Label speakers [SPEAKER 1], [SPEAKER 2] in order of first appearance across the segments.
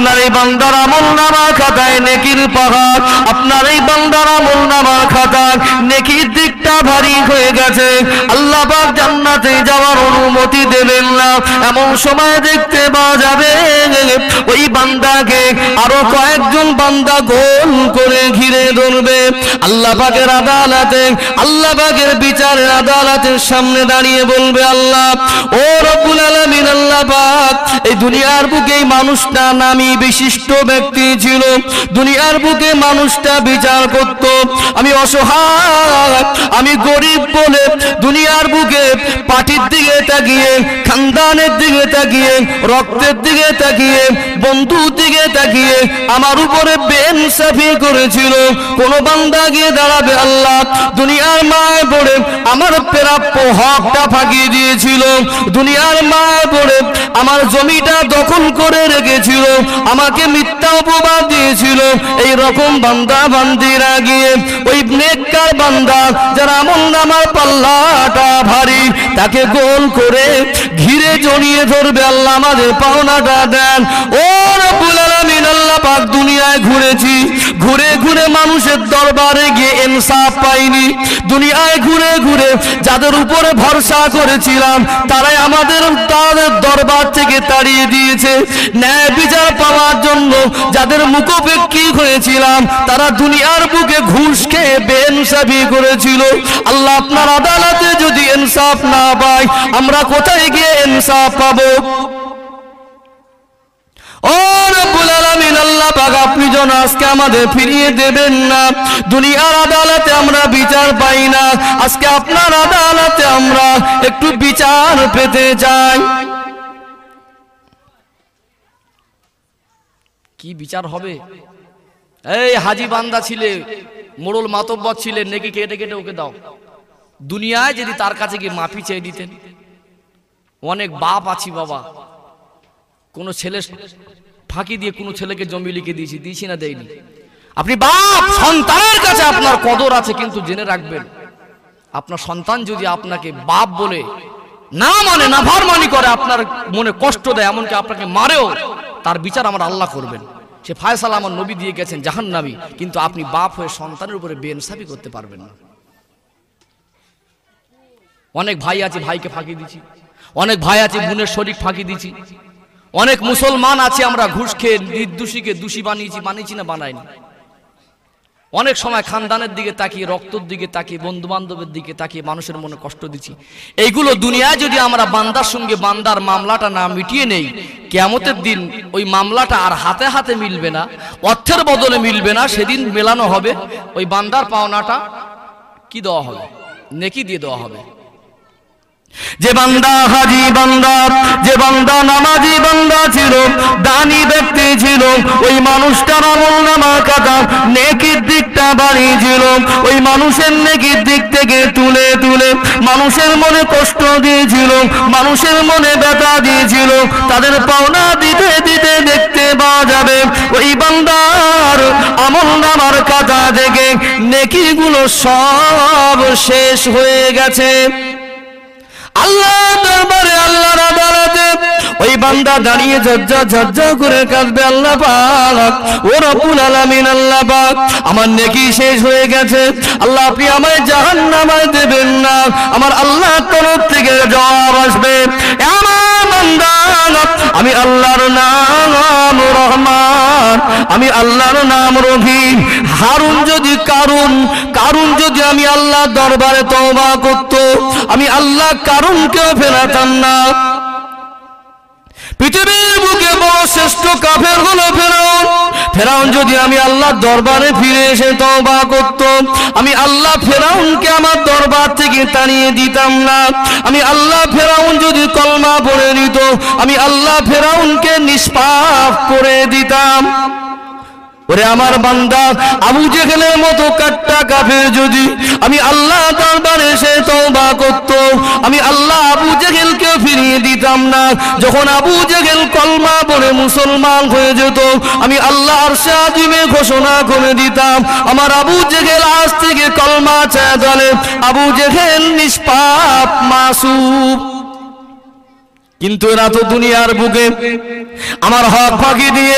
[SPEAKER 1] আপনার এই বান্দার আমল নামা খাতায় নেকির পাহাড় আপনার এই বান্দার আমল নামা খাতায় নেকির দিকটা ভারী হয়ে গেছে আল্লাহ জান্নাতে যাওয়া অনুমতি দেবেন না এমন সময় দেখতে পাওয়া যাবে ওই বান্দাকে আরো কয়েকজন বান্দা গোল করে ঘিরে ধরবে আল্লাহ পাকের আদালতে আল্লাহ পাকের বিচারের আদালতের সামনে দাঁড়িয়ে বলবে আল্লাহ ও রব্বুল আলমিন আল্লাহ পাক এই দুনিয়ার বুকে মানুষটা নামি বিশিষ্ট ব্যক্তি ছিল দুনিয়ার বুকে মানুষটা বিচার করত আমি অসহায় আমি গরিব বলে দুনিয়ার বুকে পাটির দিকে তাকে তাকিয়ে খানদানের দিকে তাকিয়ে রক্তের দিকে তাকিয়ে বন্ধু দিকে তাকিয়ে আমার উপরে বেন সাফি করেছিল কোন বান্দা গিয়ে দাঁড়াবে আল্লাহ দুনিয়ার মায় পড়ে আমার প্রাপ্য হকটা ফাঁকিয়ে দিয়েছিল দুনিয়ার মায় পড়ে আমার জমিটা দখল করে রেখেছিল আমাকে মিথ্যা উপবাদ দিয়েছিল এই রকম বান্দা বান্দিরা গিয়ে ওই নেককার বান্দা যারা আমল নামার পাল্লাটা ভারী তাকে গোল করে ধরবে ঘিরে জড়িয়ে ধরবে আল্লাহ আমাদের পাওনাটা দেন ওর রব্বুল আলামিন আল্লাহ পাক দুনিয়ায় ঘুরেছি ঘুরে ঘুরে মানুষের দরবারে গিয়ে ইনসাফ পাইনি দুনিয়ায় ঘুরে ঘুরে যাদের উপরে ভরসা করেছিলাম তারাই আমাদের তাদের দরবার থেকে তাড়িয়ে দিয়েছে ন্যায় বিচার পাওয়ার জন্য যাদের মুখোপেক্ষী হয়েছিলাম তারা দুনিয়ার বুকে ঘুষ খেয়ে বেনসাফি করেছিল আল্লাহ আপনার আদালতে যদি ইনসাফ না পাই আমরা কোথায় গিয়ে ইনসাফ পাবো যেন আজকে আমাদের ফিরিয়ে দেবেন না দুনিয়ার আদালতে আমরা বিচার পাই না আজকে আপনার আদালতে আমরা একটু বিচার পেতে যাই কি বিচার হবে এই হাজি বান্দা ছিলে মোড়ল মাতব্বর ছিলেন নাকি কেটে কেটে ওকে দাও দুনিয়ায় যদি তার কাছে গিয়ে মাফি চেয়ে দিতেন অনেক বাপ আছি বাবা কোনো ছেলে ফাঁকি দিয়ে কোনো ছেলেকে জমি লিখে দিয়েছি দিয়েছি না দেয়নি আপনি বাপ সন্তানের কাছে আপনার কদর আছে কিন্তু জেনে রাখবেন আপনার সন্তান যদি আপনাকে বাপ বলে না মানে না মানি করে আপনার মনে কষ্ট দেয় এমনকি আপনাকে মারেও তার বিচার আমার আল্লাহ করবেন সে ফায়সালা আমার নবী দিয়ে গেছেন জাহান্নাবি কিন্তু আপনি বাপ হয়ে সন্তানের উপরে বেনসাফি করতে পারবেন না অনেক ভাই আছে ভাইকে ফাঁকি দিছি অনেক ভাই আছে বোনের শরীর ফাঁকি দিছি অনেক মুসলমান আছে আমরা ঘুষ খেয়ে নির্দোষীকে দোষী বানিয়েছি বানিয়েছি না বানাইনি অনেক সময় খানদানের দিকে তাকিয়ে রক্তর দিকে তাকিয়ে বন্ধু বান্ধবের দিকে তাকিয়ে মানুষের মনে কষ্ট দিচ্ছি এইগুলো দুনিয়ায় যদি আমরা বান্দার সঙ্গে বান্দার মামলাটা না মিটিয়ে নেই কেমতের দিন ওই মামলাটা আর হাতে হাতে মিলবে না অর্থের বদলে মিলবে না সেদিন মেলানো হবে ওই বান্দার পাওনাটা কি দেওয়া হবে নেকি দিয়ে দেওয়া হবে যে বান্দা হাজি বান্দা যে বান্দা নামাজি বান্দা ছিল দানি ব্যক্তি ছিল ওই মানুষটার আমল নামা কাটা নেকির দিকটা বাড়িয়েছিল ওই মানুষের নেকির দিক থেকে তুলে তুলে মানুষের মনে কষ্ট দিয়েছিল মানুষের মনে ব্যথা দিয়েছিল তাদের পাওনা দিতে দিতে দেখতে পাওয়া যাবে ওই বান্দার আমল নামার কাটা থেকে নেকিগুলো সব শেষ হয়ে গেছে আল্লাহ দরবারে আল্লাহর আদালতে ওই বান্দা দাঁড়িয়ে ঝজ্জা ঝজ্জা করে কাঁদবে আল্লাহ পাক ও রব্বুল আলামিন আল্লাহ পাক আমার নেকি শেষ হয়ে গেছে আল্লাহ আপনি আমায় জাহান্নামায় দেবেন না আমার আল্লাহ তরফ থেকে জবাব আসবে আমার বান্দা আমি আল্লাহর নাম রহমান আমি আল্লাহর নাম রহিম হারুন যদি কারুন কারুন যদি আমি আল্লাহ দরবারে তবা করত আমি আল্লাহ কারুনকেও ফেরাতাম না পৃথিবীর বুকে বড় শ্রেষ্ঠ কাফের হলো ফেরাউন ফেরাউন যদি আমি আল্লাহ দরবারে ফিরে এসে তবা করত আমি আল্লাহ ফেরাউনকে আমার দরবার থেকে টানিয়ে দিতাম না আমি আল্লাহ ফেরাউন যদি কলমা পড়ে দিত আমি আল্লাহ ফেরাউনকে নিষ্পাপ করে দিতাম ওরে আমার বান্দা আবু জেহেলের মতো কাট্টা কাফের যদি আমি আল্লাহ দরবারে সে তওবা করত আমি আল্লাহ আবু জেহেলকে ফিরিয়ে দিতাম না যখন আবু জেহেল কলমা পড়ে মুসলমান হয়ে যেত আমি আল্লাহ আর সাজিমে ঘোষণা করে দিতাম আমার আবু জেহেল আজ থেকে কলমা ছায়া জলে আবু জেহেল নিষ্পাপ মাসুম কিন্তু এরা তো দুনিয়ার বুকে আমার হক ফাঁকি দিয়ে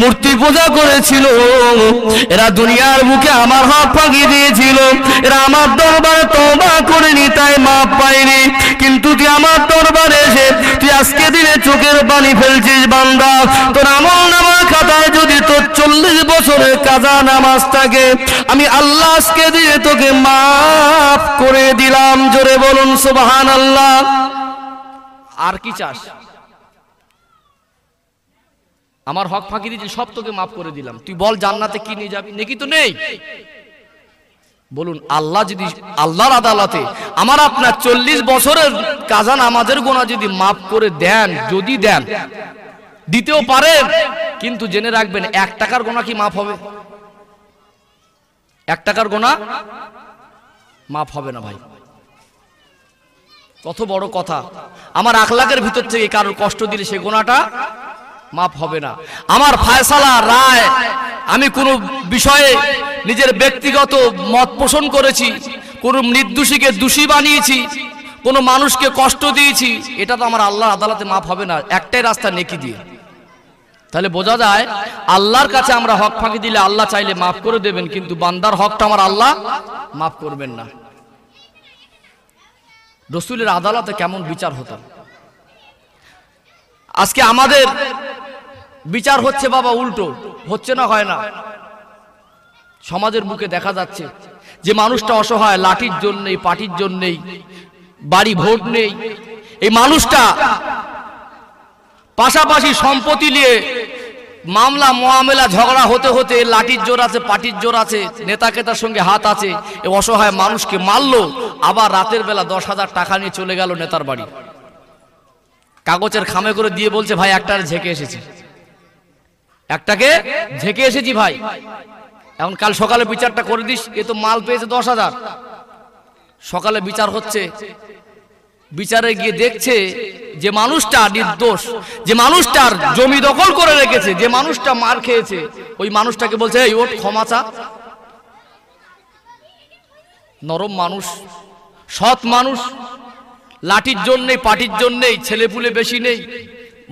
[SPEAKER 1] মূর্তি পূজা করেছিল এরা দুনিয়ার বুকে আমার হক ফাঁকি দিয়েছিল এরা আমার দরবারে তোমা করেনি তাই মাপ পাইনি কিন্তু তুই আমার দরবারে এসে তুই আজকে দিনে চোখের পানি ফেলছিস বান্দা তোর আমল নামার খাতায় যদি তোর চল্লিশ বছরের কাজা নামাজ থাকে আমি আল্লাহ আজকে দিয়ে তোকে মাফ করে দিলাম জোরে বলুন সুবহান আল্লাহ আর কি চাস আমার হক ফাঁকি দিয়েছি সব তোকে মাফ করে দিলাম তুই বল জান্নাতে কি নিয়ে যাবি নাকি তো নেই বলুন আল্লাহ যদি আল্লাহর আদালতে আমার আপনার চল্লিশ বছরের কাজান আমাদের গোনা যদি মাফ করে দেন যদি দেন দিতেও পারেন কিন্তু জেনে রাখবেন এক টাকার গোনা কি মাফ হবে এক টাকার গোনা মাফ হবে না ভাই কত বড় কথা আমার আখলাকের ভিতর থেকে কারোর কষ্ট দিলে সে গোনাটা মাফ হবে না আমার ফায়সালা রায় আমি কোনো বিষয়ে নিজের ব্যক্তিগত মত পোষণ করেছি কোনো নির্দোষীকে দোষী বানিয়েছি কোনো মানুষকে কষ্ট দিয়েছি এটা তো আমার আল্লাহর আদালতে মাফ হবে না একটাই রাস্তা নেকি দিয়ে তাহলে বোঝা যায় আল্লাহর কাছে আমরা হক ফাঁকি দিলে আল্লাহ চাইলে মাফ করে দেবেন কিন্তু বান্দার হকটা আমার আল্লাহ মাফ করবেন না রসুলের আদালতে কেমন বিচার হতো আজকে আমাদের বিচার হচ্ছে বাবা উল্টো হচ্ছে না হয় না সমাজের মুখে দেখা যাচ্ছে যে মানুষটা অসহায় লাঠির জন্যেই পাটির জন্যেই বাড়ি ভোট নেই এই মানুষটা পাশাপাশি সম্পত্তি নিয়ে মামলা মোয়ামেলা ঝগড়া হতে হতে লাঠির জোর আছে পাটির জোর আছে নেতা কেতার সঙ্গে হাত আছে এ অসহায় মানুষকে মারলো আবার রাতের বেলা দশ হাজার টাকা নিয়ে চলে গেল নেতার বাড়ি কাগজের খামে করে দিয়ে বলছে ভাই একটা ঝেঁকে এসেছি একটাকে ঝেঁকে এসেছি ভাই এখন কাল সকালে বিচারটা করে দিস এ তো মাল পেয়েছে দশ হাজার সকালে বিচার হচ্ছে বিচারে গিয়ে দেখছে যে মানুষটা নির্দোষ যে মানুষটার জমি দখল করে রেখেছে যে মানুষটা মার খেয়েছে ওই মানুষটাকে বলছে এই ওট ক্ষমা চা নরম মানুষ সৎ মানুষ লাঠির জন্যে পাটির জন্যেই ছেলেপুলে বেশি নেই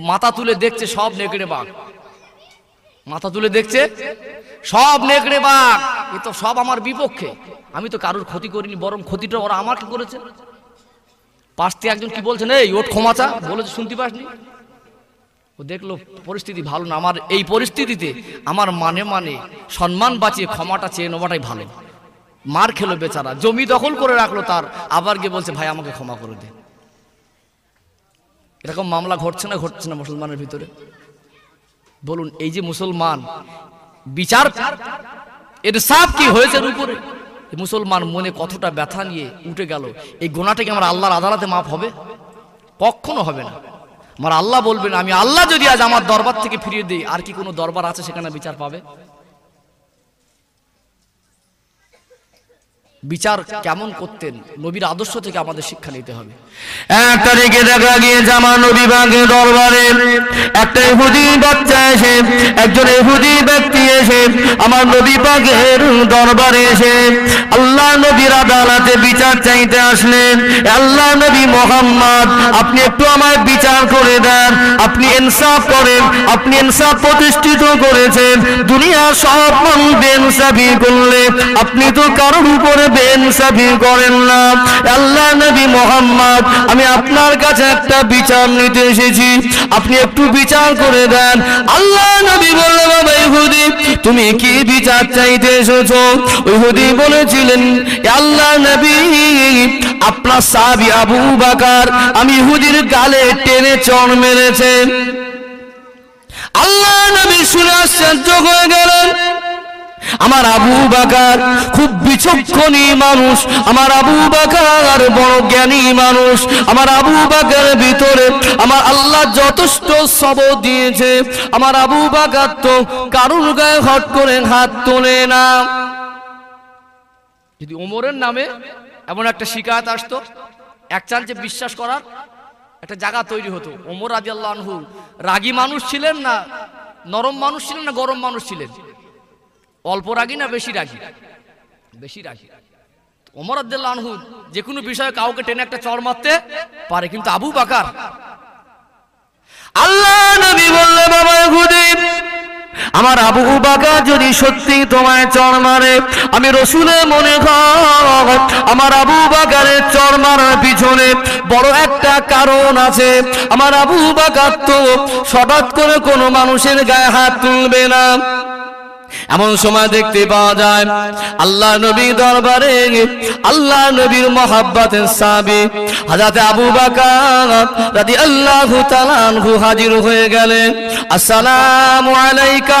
[SPEAKER 1] মাথা তুলে দেখছে সব নেকড়ে বাঘ মাথা তুলে দেখছে সব নেকড়ে বাঘ এ তো সব আমার বিপক্ষে আমি তো কারোর ক্ষতি করিনি বরং ক্ষতিটা ওরা আমাকে করেছে পাশ থেকে একজন কি বলছেন এই ওট ক্ষমাচা বলেছে শুনতে পাসনি ও দেখলো পরিস্থিতি ভালো না আমার এই পরিস্থিতিতে আমার মানে মানে সম্মান বাঁচিয়ে ক্ষমাটা চেয়ে নেওয়াটাই ভালো মার খেলো বেচারা জমি দখল করে রাখলো তার আবার গিয়ে বলছে ভাই আমাকে ক্ষমা করে দে এরকম মামলা ঘটছে না ঘটছে না মুসলমানের ভিতরে বলুন এই যে মুসলমান বিচার এর সাপ কি হয়েছে উপরে মুসলমান মনে কতটা ব্যথা নিয়ে উঠে গেল এই গোনাটাকে আমার আল্লাহর আদালতে মাপ হবে কখনো হবে না আমার আল্লাহ বলবেন আমি আল্লাহ যদি আজ আমার দরবার থেকে ফিরিয়ে দিই আর কি কোনো দরবার আছে সেখানে বিচার পাবে বিচার কেমন করতেন নবীর আদর্শ থেকে আমাদের শিক্ষা নিতে হবে এক তারিখে দেখা গিয়েছে আমার নবী বাগের দরবারে একটা ইহুদি বাচ্চা এসে একজন ইহুদি ব্যক্তি এসে আমার নবী বাগের দরবারে এসে আল্লাহ নবীর আদালতে বিচার চাইতে আসলেন আল্লাহ নবী মোহাম্মদ আপনি একটু আমায় বিচার করে দেন আপনি ইনসাফ করেন আপনি ইনসাফ প্রতিষ্ঠিত করেছেন দুনিয়া সব মানুষ ইনসাফি করলে আপনি তো কারোর উপরে আমি আপনার কাছে একটা বিচার নিতে এসেছি আপনি একটু বিচার করে দেন আল্লাহ নবী বলল বাবা ইহুদি তুমি কি বিচার চাইতে এসেছ ইহুদি বলেছিলেন আল্লাহ নবী আপনার সাবি আবু বাকার আমি ইহুদির গালে টেনে চড় মেরেছে আল্লাহ নবী শুনে হয়ে গেলেন আমার আবু বাকার খুব বিচক্ষণী মানুষ আমার আবু বাকার বড় জ্ঞানী মানুষ আমার আবু বাকার ভিতরে আমার আল্লাহ যথেষ্ট সব দিয়েছে আমার আবু বাকার তো কারুর গায়ে হট করে হাত তোলে না যদি ওমরের নামে এমন একটা শিকায়ত আসতো এক চাল যে বিশ্বাস করার একটা জায়গা তৈরি হতো ওমর আদি আল্লাহ রাগী মানুষ ছিলেন না নরম মানুষ ছিলেন না গরম মানুষ ছিলেন অল্প রাগি না বেশি রাগি বেশি রাগি ওমর আব্দুল্লাহ আনহু যে কোনো বিষয়ে কাউকে টেনে একটা চড় মারতে পারে কিন্তু আবু বাকার আল্লাহ নবী বললে বাবা হুদেব আমার আবু বাকা যদি সত্যি তোমায় চর মারে আমি রসুলে মনে আমার আবু বাকারের চর মারার পিছনে বড় একটা কারণ আছে আমার আবু বাকার তো সবাত করে কোনো মানুষের গায়ে হাত তুলবে না এমন সময় দেখতে পাওয়া যায় আল্লাহ নবীর দরবারে আল্লাহ নবীর মহাব্বাত সাবি হাজাতে আবু বাকার আল্লাহ তালানহু হাজির হয়ে গেলে আসসালাম আলাইকা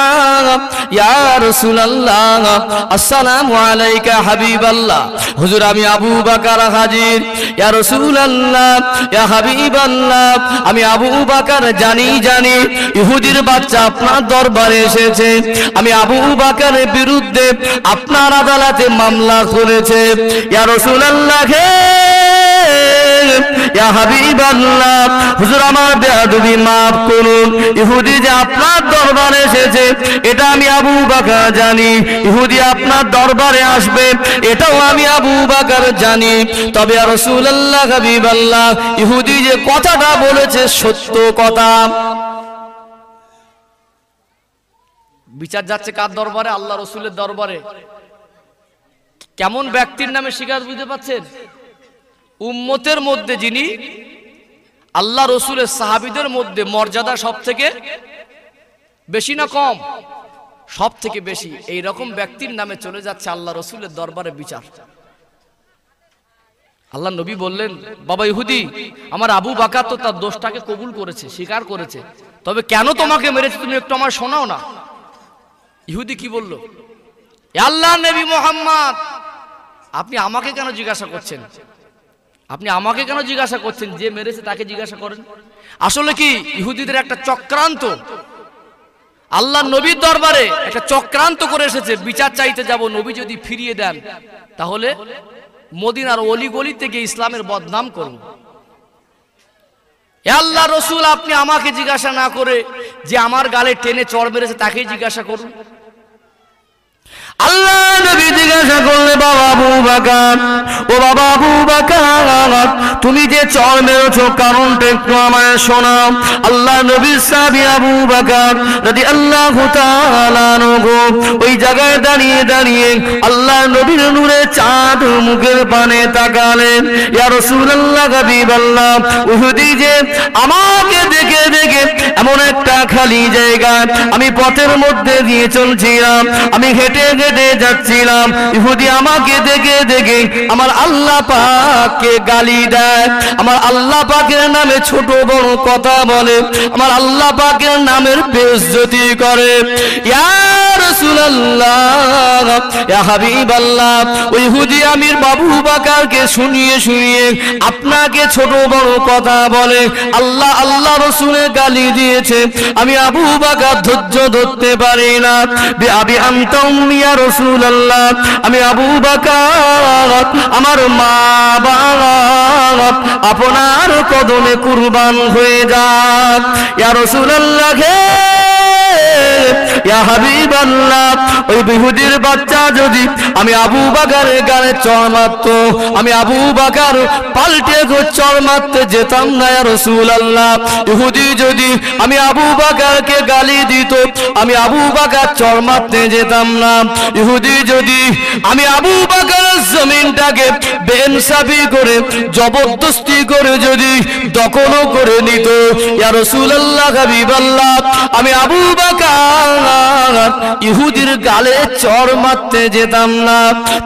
[SPEAKER 1] আলাইকা হুজুর আমি আবু বাকার হাজির ইয়া আমি আবু বাকার জানি জানি ইহুদির বাচ্চা আপনার দরবারে এসেছে আমি আবু আবু বিরুদ্ধে আপনার আদালতে মামলা করেছে দরবারে এসেছে এটা আমি আবু বাকার জানি ইহুদি আপনার দরবারে আসবে এটাও আমি আবু বাকার জানি তবে ইহুদি যে কথাটা বলেছে সত্য কথা বিচার যাচ্ছে কার দরবারে আল্লাহ রসুলের দরবারে কেমন ব্যক্তির নামে শিকার বুঝতে পাচ্ছেন উম্মতের মধ্যে যিনি আল্লাহ রসুলের সাহাবিদের মধ্যে মর্যাদা সব থেকে বেশি না কম সব থেকে বেশি এই রকম ব্যক্তির নামে চলে যাচ্ছে আল্লাহ রসুলের দরবারে বিচার আল্লাহ নবী বললেন বাবা ইহুদি আমার আবু বাকা তো তার দোষটাকে কবুল করেছে স্বীকার করেছে তবে কেন তোমাকে মেরেছে তুমি একটু আমার শোনাও না ইহুদি কি বলল আল্লাহ নবী মোহাম্মদ আপনি আমাকে কেন জিজ্ঞাসা করছেন আপনি আমাকে কেন জিজ্ঞাসা করছেন যে মেরেছে তাকে জিজ্ঞাসা করেন আসলে কি ইহুদিদের একটা চক্রান্ত আল্লাহ নবীর দরবারে একটা চক্রান্ত করে এসেছে বিচার চাইতে যাব নবী যদি ফিরিয়ে দেন তাহলে মদিনার অলিগলি থেকে ইসলামের বদনাম করব আল্লাহ রসুল আপনি আমাকে জিজ্ঞাসা না করে যে আমার গালে টেনে চড় মেরেছে তাকেই জিজ্ঞাসা করুন আল্লাহ নবী জিজ্ঞাসা করলে বাবা আবু ও বাবা তুমি যে চর কারণটা একটু আমায় আল্লাহ নবী সাবি আবু বাকার যদি আল্লাহ ওই জায়গায় দাঁড়িয়ে দাঁড়িয়ে আল্লাহ নবীর নূরে চাঁদ মুখের পানে তাকালেন উহুদি যে আমাকে দেখে দেখে এমন একটা খালি জায়গা আমি পথের মধ্যে দিয়ে চলছিলাম আমি হেঁটে হেঁটে যাচ্ছিলাম ইহুদি আমাকে দেখে দেখে আমার আল্লাহ পাককে গালি দেয় আমার আল্লাহ পাকের নামে ছোট বড় কথা বলে আমার আল্লাহ পাকের নামের বেজ্জতি করে আপনাকে ছোট বড় কথা বলে আল্লাহ আল্লাহ রসুলে গালি দিয়েছে আমি আবু বাকার ধৈর্য ধরতে পারি না রসুল আল্লাহ আমি আবু বাকার আমার মা বাপ আপনার কদমে কুরবান হয়ে যাক ইয়া রসুল আল্লাহ ওই বিহুদির বাচ্চা যদি আমি আবু বাগারের গানে চড় মারত আমি আবু বাগার পাল্টে গো চড় মারতে যেতাম না রসুল আল্লাহ ইহুদি যদি আমি আবু বাগারকে গালি দিত আমি আবু বাগার চড় মারতে যেতাম না ইহুদি যদি আমি আবু বাগার জমিনটাকে বেনসাবি করে জবরদস্তি করে যদি দখলও করে নিত ইয়া রাসূলুল্লাহ আল্লাহ আমি আবু বাকার ইহুদির গালে চর মারতে যেতাম না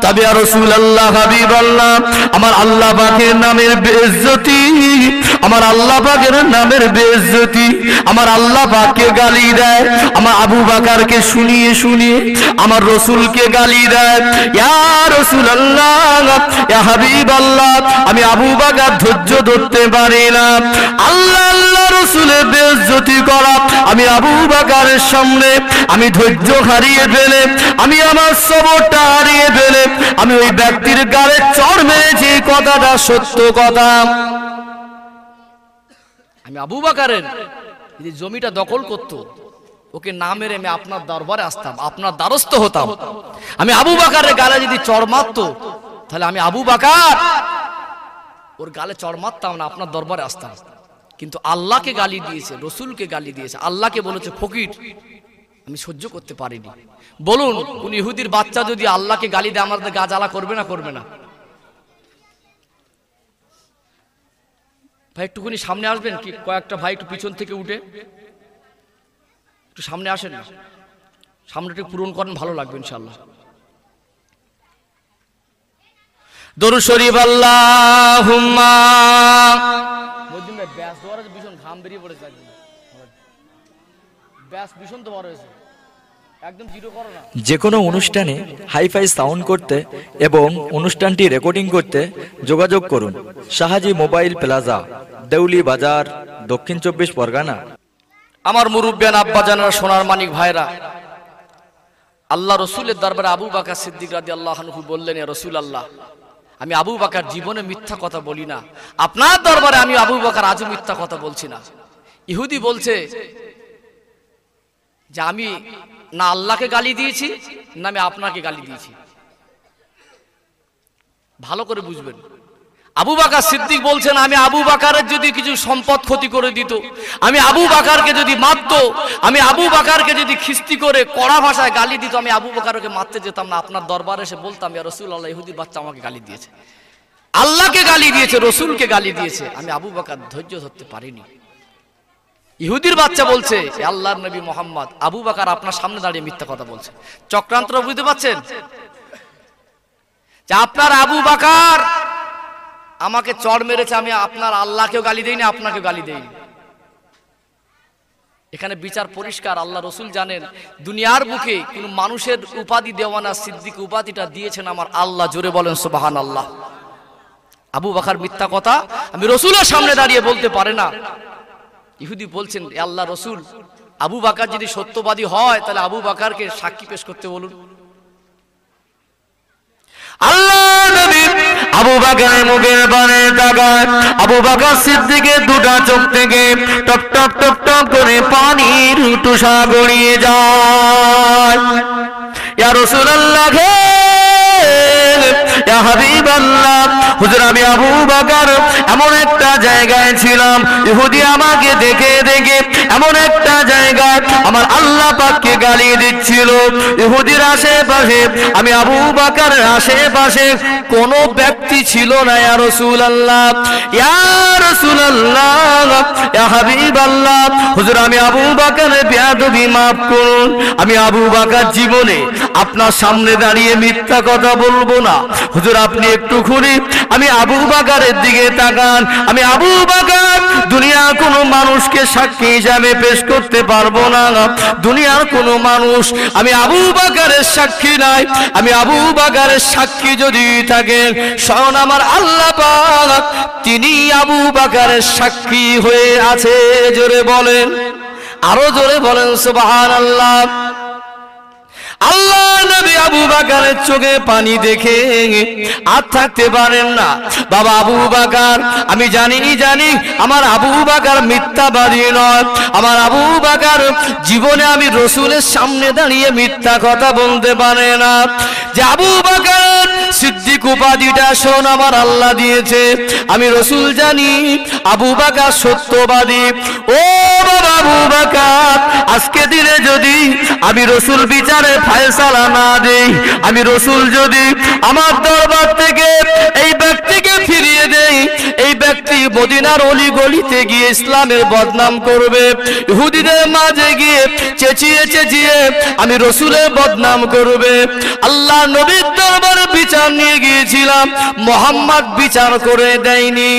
[SPEAKER 1] তবে আর রসুল আল্লাহ হাবিব বললাম আমার আল্লাহ পাকের নামের বেজ্জতি আমার আল্লাহ পাকের নামের বেজ্জতি আমার আল্লাহ পাককে গালি দেয় আমার আবু বাকারকে শুনিয়ে শুনিয়ে আমার রসুলকে গালি দেয় ইয়া রসুল আল্লাহ ইয়া হাবিব আমি আবু বাকার ধৈর্য ধরতে পারি না আল্লাহ আল্লাহ রসুলের বেজ্জতি করা আমি আবু বাকারের সামনে আমি ধৈর্য হারিয়ে ফেলে আমি আমার সবরটা হারিয়ে ফেলে আমি ওই ব্যক্তির গালে চর মেরেছি কথাটা সত্য কথা আমি আবু বাকারের যদি জমিটা দখল করত ওকে না মেরে আমি আপনার দরবারে আসতাম আপনার দ্বারস্থ হতাম আমি আবু বাকারের গালে যদি চর মারত তাহলে আমি আবু বাকার ওর গালে চর মারতাম না আপনার দরবারে আসতাম কিন্তু আল্লাহকে গালি দিয়েছে রসুলকে গালি দিয়েছে আল্লাহকে বলেছে ফকির আমি সহ্য করতে পারিনি বলুন কোন ইহুদির বাচ্চা যদি আল্লাহকে গালি দেয় আমাদের গা জ্বালা করবে না করবে না ভাই একটুখানি সামনে আসবেন কি কয়েকটা ভাই একটু পিছন থেকে উঠে একটু সামনে আসেন না সামনেটা পূরণ করেন ভালো লাগবে ইনশাল্লাহ দরু শরীফ আল্লাহ ঘাম বেরিয়ে পড়েছে একদম ব্যাস ভীষণ তো বড় হয়েছে যে কোনো অনুষ্ঠানে হাইফাই সাউন্ড করতে এবং অনুষ্ঠানটি রেকর্ডিং করতে যোগাযোগ করুন শাহাজি মোবাইল প্লাজা দেউলি বাজার দক্ষিণ চব্বিশ পরগনা আমার আব্বা আব্বাজানারা সোনার মানিক ভাইরা আল্লাহ রসুলের দরবারে আবু বাকা সিদ্দিক রাজি আল্লাহ বললেন রসুল আল্লাহ আমি আবু বাকার জীবনে মিথ্যা কথা বলি না আপনার দরবারে আমি আবু বাকার আজও মিথ্যা কথা বলছি না ইহুদি বলছে যে আমি না আল্লাহকে গালি দিয়েছি না আমি আপনাকে গালি দিয়েছি ভালো করে বুঝবেন আবু বাকার সিদ্দিক বলছেন আমি আবু বাকারের যদি কিছু সম্পদ ক্ষতি করে দিত আমি আবু বাকারকে যদি মারত আমি আবু বাকারকে যদি খিস্তি করে কড়া ভাষায় গালি দিত আমি আবু বাকারকে মারতে যেতাম না আপনার দরবারে এসে বলতাম ইয়া রসুল আল্লাহ ইহুদির বাচ্চা আমাকে গালি দিয়েছে
[SPEAKER 2] আল্লাহকে গালি দিয়েছে রসুলকে গালি দিয়েছে
[SPEAKER 1] আমি আবু বাকার ধৈর্য ধরতে পারিনি ইহুদির বাচ্চা বলছে আল্লাহর নবী মোহাম্মদ আবু বাকার আপনার সামনে দাঁড়িয়ে মিথ্যা কথা বলছে চক্রান্তরা বুঝতে পারছেন যে আপনার আবু বাকার আমাকে চড় মেরেছে আমি আপনার আল্লাহকেও গালি দেইনি আপনাকেও গালি দেইনি এখানে বিচার পরিষ্কার আল্লাহ রসুল জানেন দুনিয়ার বুকে কোন মানুষের উপাধি দেওয়ানা সিদ্দিক উপাধিটা দিয়েছেন আমার আল্লাহ জোরে বলেন সোবাহান আল্লাহ আবু বাখার মিথ্যা কথা আমি রসুলের সামনে দাঁড়িয়ে বলতে পারে না ইহুদি বলছেন আল্লাহ রসুল আবু বাকার যদি সত্যবাদী হয় তাহলে আবু বাকারকে সাক্ষী পেশ করতে বলুন আল্লাহ আবু বাগানের মুখের পানে তাকায় আবু বাগার সিদ্দিকে দুটা চোখ থেকে টপ টপ টপ টপ করে পানির তুষা গড়িয়ে যায় ইয়া রাসূলুল্লাহ ইয়া হাবিবাল্লাহ হুজুর আমি আবু বকর এমন একটা জায়গায় ছিলাম ইহুদি আমাকে দেখে দেখে এমন একটা জায়গায় আমার আল্লাহ পাককে গালি দিচ্ছিল ইহুদির আশেপাশে আমি আবু বকর আশেপাশে ব্যক্তি ছিল না ইয়া ইয়া ইয়া হুজুর আমি আবু করুন আমি আবু বকর জীবনে আপনার সামনে দাঁড়িয়ে মিথ্যা কথা বলবো না হুজুর আপনি একটু খুলি আমি আবু বাগারের দিকে তাকান আমি আবু বাগার দুনিয়ার কোনো মানুষকে সাক্ষী হিসাবে পেশ করতে পারবো না দুনিয়ার কোনো মানুষ আমি আবু বাগারের সাক্ষী নাই আমি আবু বাগারের সাক্ষী যদি থাকেন স্বয়ং আমার আল্লাহ পাক তিনি আবু বাগারের সাক্ষী হয়ে আছে জোরে বলেন আরো জোরে বলেন সুবাহ আল্লাহ আল্লাহ নবী আবু বাকারের চোখে পানি দেখে আর থাকতে পারেন না বাবা আবু বাকার আমি জানি জানি আমার আবু বাকার মিথ্যাবাদী নয় আমার আবু বাকার জীবনে আমি রসুলের সামনে দাঁড়িয়ে মিথ্যা কথা বলতে পারে না যে আবু বাকার সিদ্দিক উপাধিটা শোন আমার আল্লাহ দিয়েছে আমি রসুল জানি আবু বাকা সত্যবাদী ও বাবা আবু বাকা আজকে দিলে যদি আমি রসুল বিচারে ফায়সালা না দেই আমি রসুল যদি আমার দরবার থেকে এই ব্যক্তিকে ফিরিয়ে দেই এই ব্যক্তি মদিনার অলি গলিতে গিয়ে ইসলামের বদনাম করবে ইহুদিদের মাঝে গিয়ে চেঁচিয়ে চেঁচিয়ে আমি রসুলের বদনাম করবে আল্লাহ নবীর দরবার বিচার বিচার নিয়ে গিয়েছিলাম মোহাম্মদ বিচার করে দেয়নি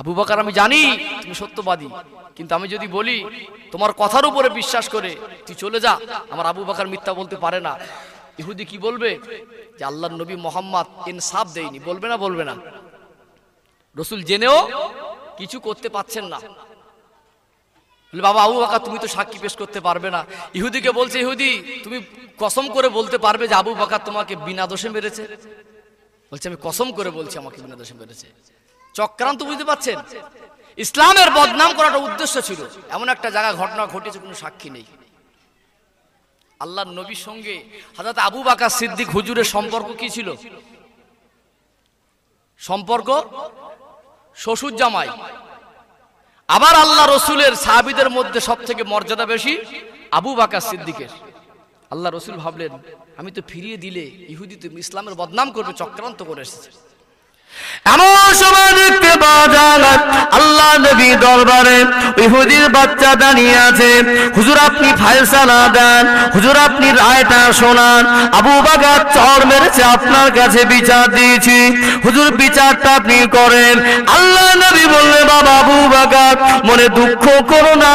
[SPEAKER 1] আবু বাকার আমি জানি তুমি সত্যবাদী কিন্তু আমি যদি বলি তোমার কথার উপরে বিশ্বাস করে তুই চলে যা আমার আবু বাকার মিথ্যা বলতে পারে না ইহুদি কি বলবে যে আল্লাহ নবী মোহাম্মদ ইনসাফ দেয়নি বলবে না বলবে না রসুল জেনেও কিছু করতে পাচ্ছেন না বাবা আবু বাকা তুমি তো সাক্ষী পেশ করতে পারবে না ইহুদিকে বলছে ইহুদি তুমি কসম করে বলতে পারবে যে আবু বাকা তোমাকে বিনা দোষে মেরেছে বলছে আমি কসম করে বলছি আমাকে বিনা দোষে মেরেছে চক্রান্ত বুঝতে পারছেন ইসলামের বদনাম করাটা উদ্দেশ্য ছিল এমন একটা জায়গা ঘটনা ঘটেছে কোনো সাক্ষী নেই আল্লাহ নবীর সঙ্গে হাজার আবু বাকা সিদ্দিক হুজুরের সম্পর্ক কি ছিল সম্পর্ক শ্বশুর জামাই আবার আল্লাহ রসুলের সাহাবিদের মধ্যে সব থেকে মর্যাদা বেশি আবু বাকা সিদ্দিকের আল্লাহ রসুল ভাবলেন আমি তো ফিরিয়ে দিলে ইহুদি তুমি ইসলামের বদনাম করবে চক্রান্ত করে এসেছে এমন সময় দেখতে পাওয়া যায় আল্লাহ নবী দরবারে ইহুদির বাচ্চা দাঁড়িয়ে আছে হুজুর আপনি ফায়সালা দেন হুজুর আপনি রায়টা শোনান আবু বাগার চর মেরেছে আপনার কাছে বিচার দিয়েছি হুজুর বিচারটা আপনি করেন আল্লাহ নবী বললে বাবা আবু বাগার মনে দুঃখ করো না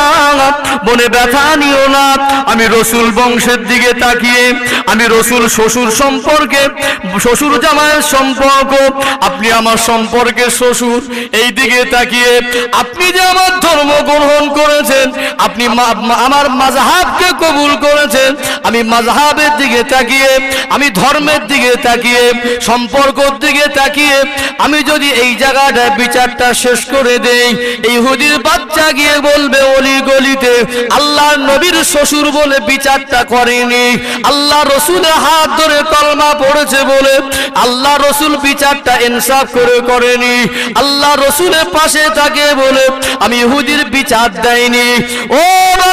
[SPEAKER 1] মনে ব্যথা নিও না আমি রসুল বংশের দিকে তাকিয়ে আমি রসুল শ্বশুর সম্পর্কে শ্বশুর জামায়ের সম্পর্ক আপনি আপনি আমার সম্পর্কে শ্বশুর এই দিকে তাকিয়ে আপনি যে আমার ধর্ম গ্রহণ করেছেন আপনি আমার মাঝহাবকে কবুল করেছেন আমি মাঝহাবের দিকে তাকিয়ে আমি ধর্মের দিকে তাকিয়ে সম্পর্কর দিকে তাকিয়ে আমি যদি এই জায়গাটায় বিচারটা শেষ করে দেই এই হুদির বাচ্চা গিয়ে বলবে অলি গলিতে আল্লাহ নবীর শ্বশুর বলে বিচারটা করেনি আল্লাহ রসুলের হাত ধরে কলমা পড়েছে বলে আল্লাহ রসুল বিচারটা ইনসান হিসাব করে করেনি আল্লাহ রসুলের পাশে তাকে বলে আমি হুদির বিচার দেয়নি ও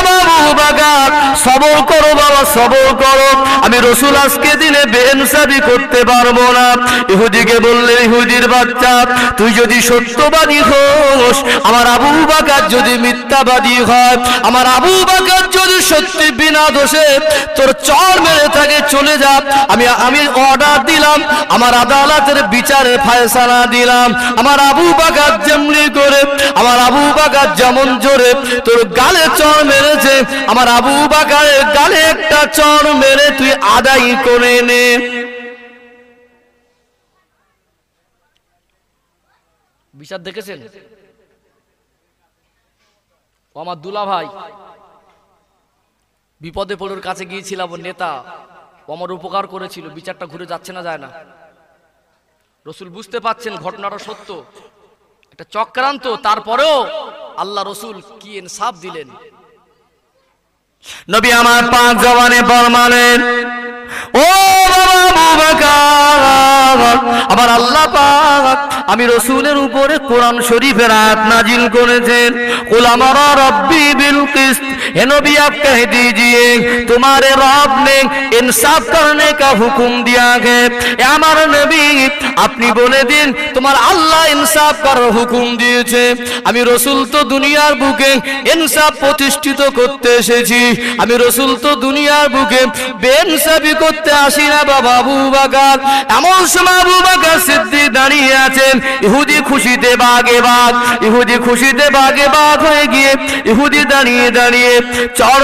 [SPEAKER 1] বাবা বাগান সবল করো বাবা সবল করো আমি রসুল আজকে দিনে বেনসাবি করতে পারবো না ইহুদিকে বললে ইহুদির বাচ্চা তুই যদি সত্যবাদী হোস আমার আবু বাগার যদি মিথ্যাবাদী হয় আমার আবু বাগার যদি সত্যি বিনা দোষে তোর চর মেরে থাকে চলে যা আমি আমি অর্ডার দিলাম আমার আদালতের বিচারে ফায় সারা দিলাম আমার আবু বাগাত যেমনি করে আমার আবু বাগাত যেমন জোরে তোর গালে চর মেরেছে আমার আবু বাগারের গালে একটা চর মেরে তুই আদায় করে নে বিচার দেখেছেন ও আমার দুলা ভাই বিপদে পড়ুর কাছে গিয়েছিলাম নেতা ও আমার উপকার করেছিল বিচারটা ঘুরে যাচ্ছে না যায় না রসুল বুঝতে পাচ্ছেন ঘটনাটা সত্য একটা চক্রান্ত তারপরেও আল্লাহ রসুল কি ইনসাফ দিলেন নবী আমার পাঁচ জবানে মানেন ও আমার আল্লাহ পাক আমি রসুলের উপরে কোরআন শরীফের আয়াত নাজিল করেছেন ওলামারা রব্বি বিল কিস্ত हे नबी आप कह दीजिए तुम्हारे रब ने इंसाफ करने का हुक्म दिया है আমার নবী আপনি বলে দিন তোমার আল্লাহ ইনসাফ কর হুকুম দিয়েছে আমি রসুল তো দুনিয়ার বুকে ইনসাফ প্রতিষ্ঠিত করতে এসেছি আমি রসুল তো দুনিয়ার বুকে বেনসাবি করতে আসি না বাবা আবু বাগার এমন সময় আবু বাকর সিদ্দিক চর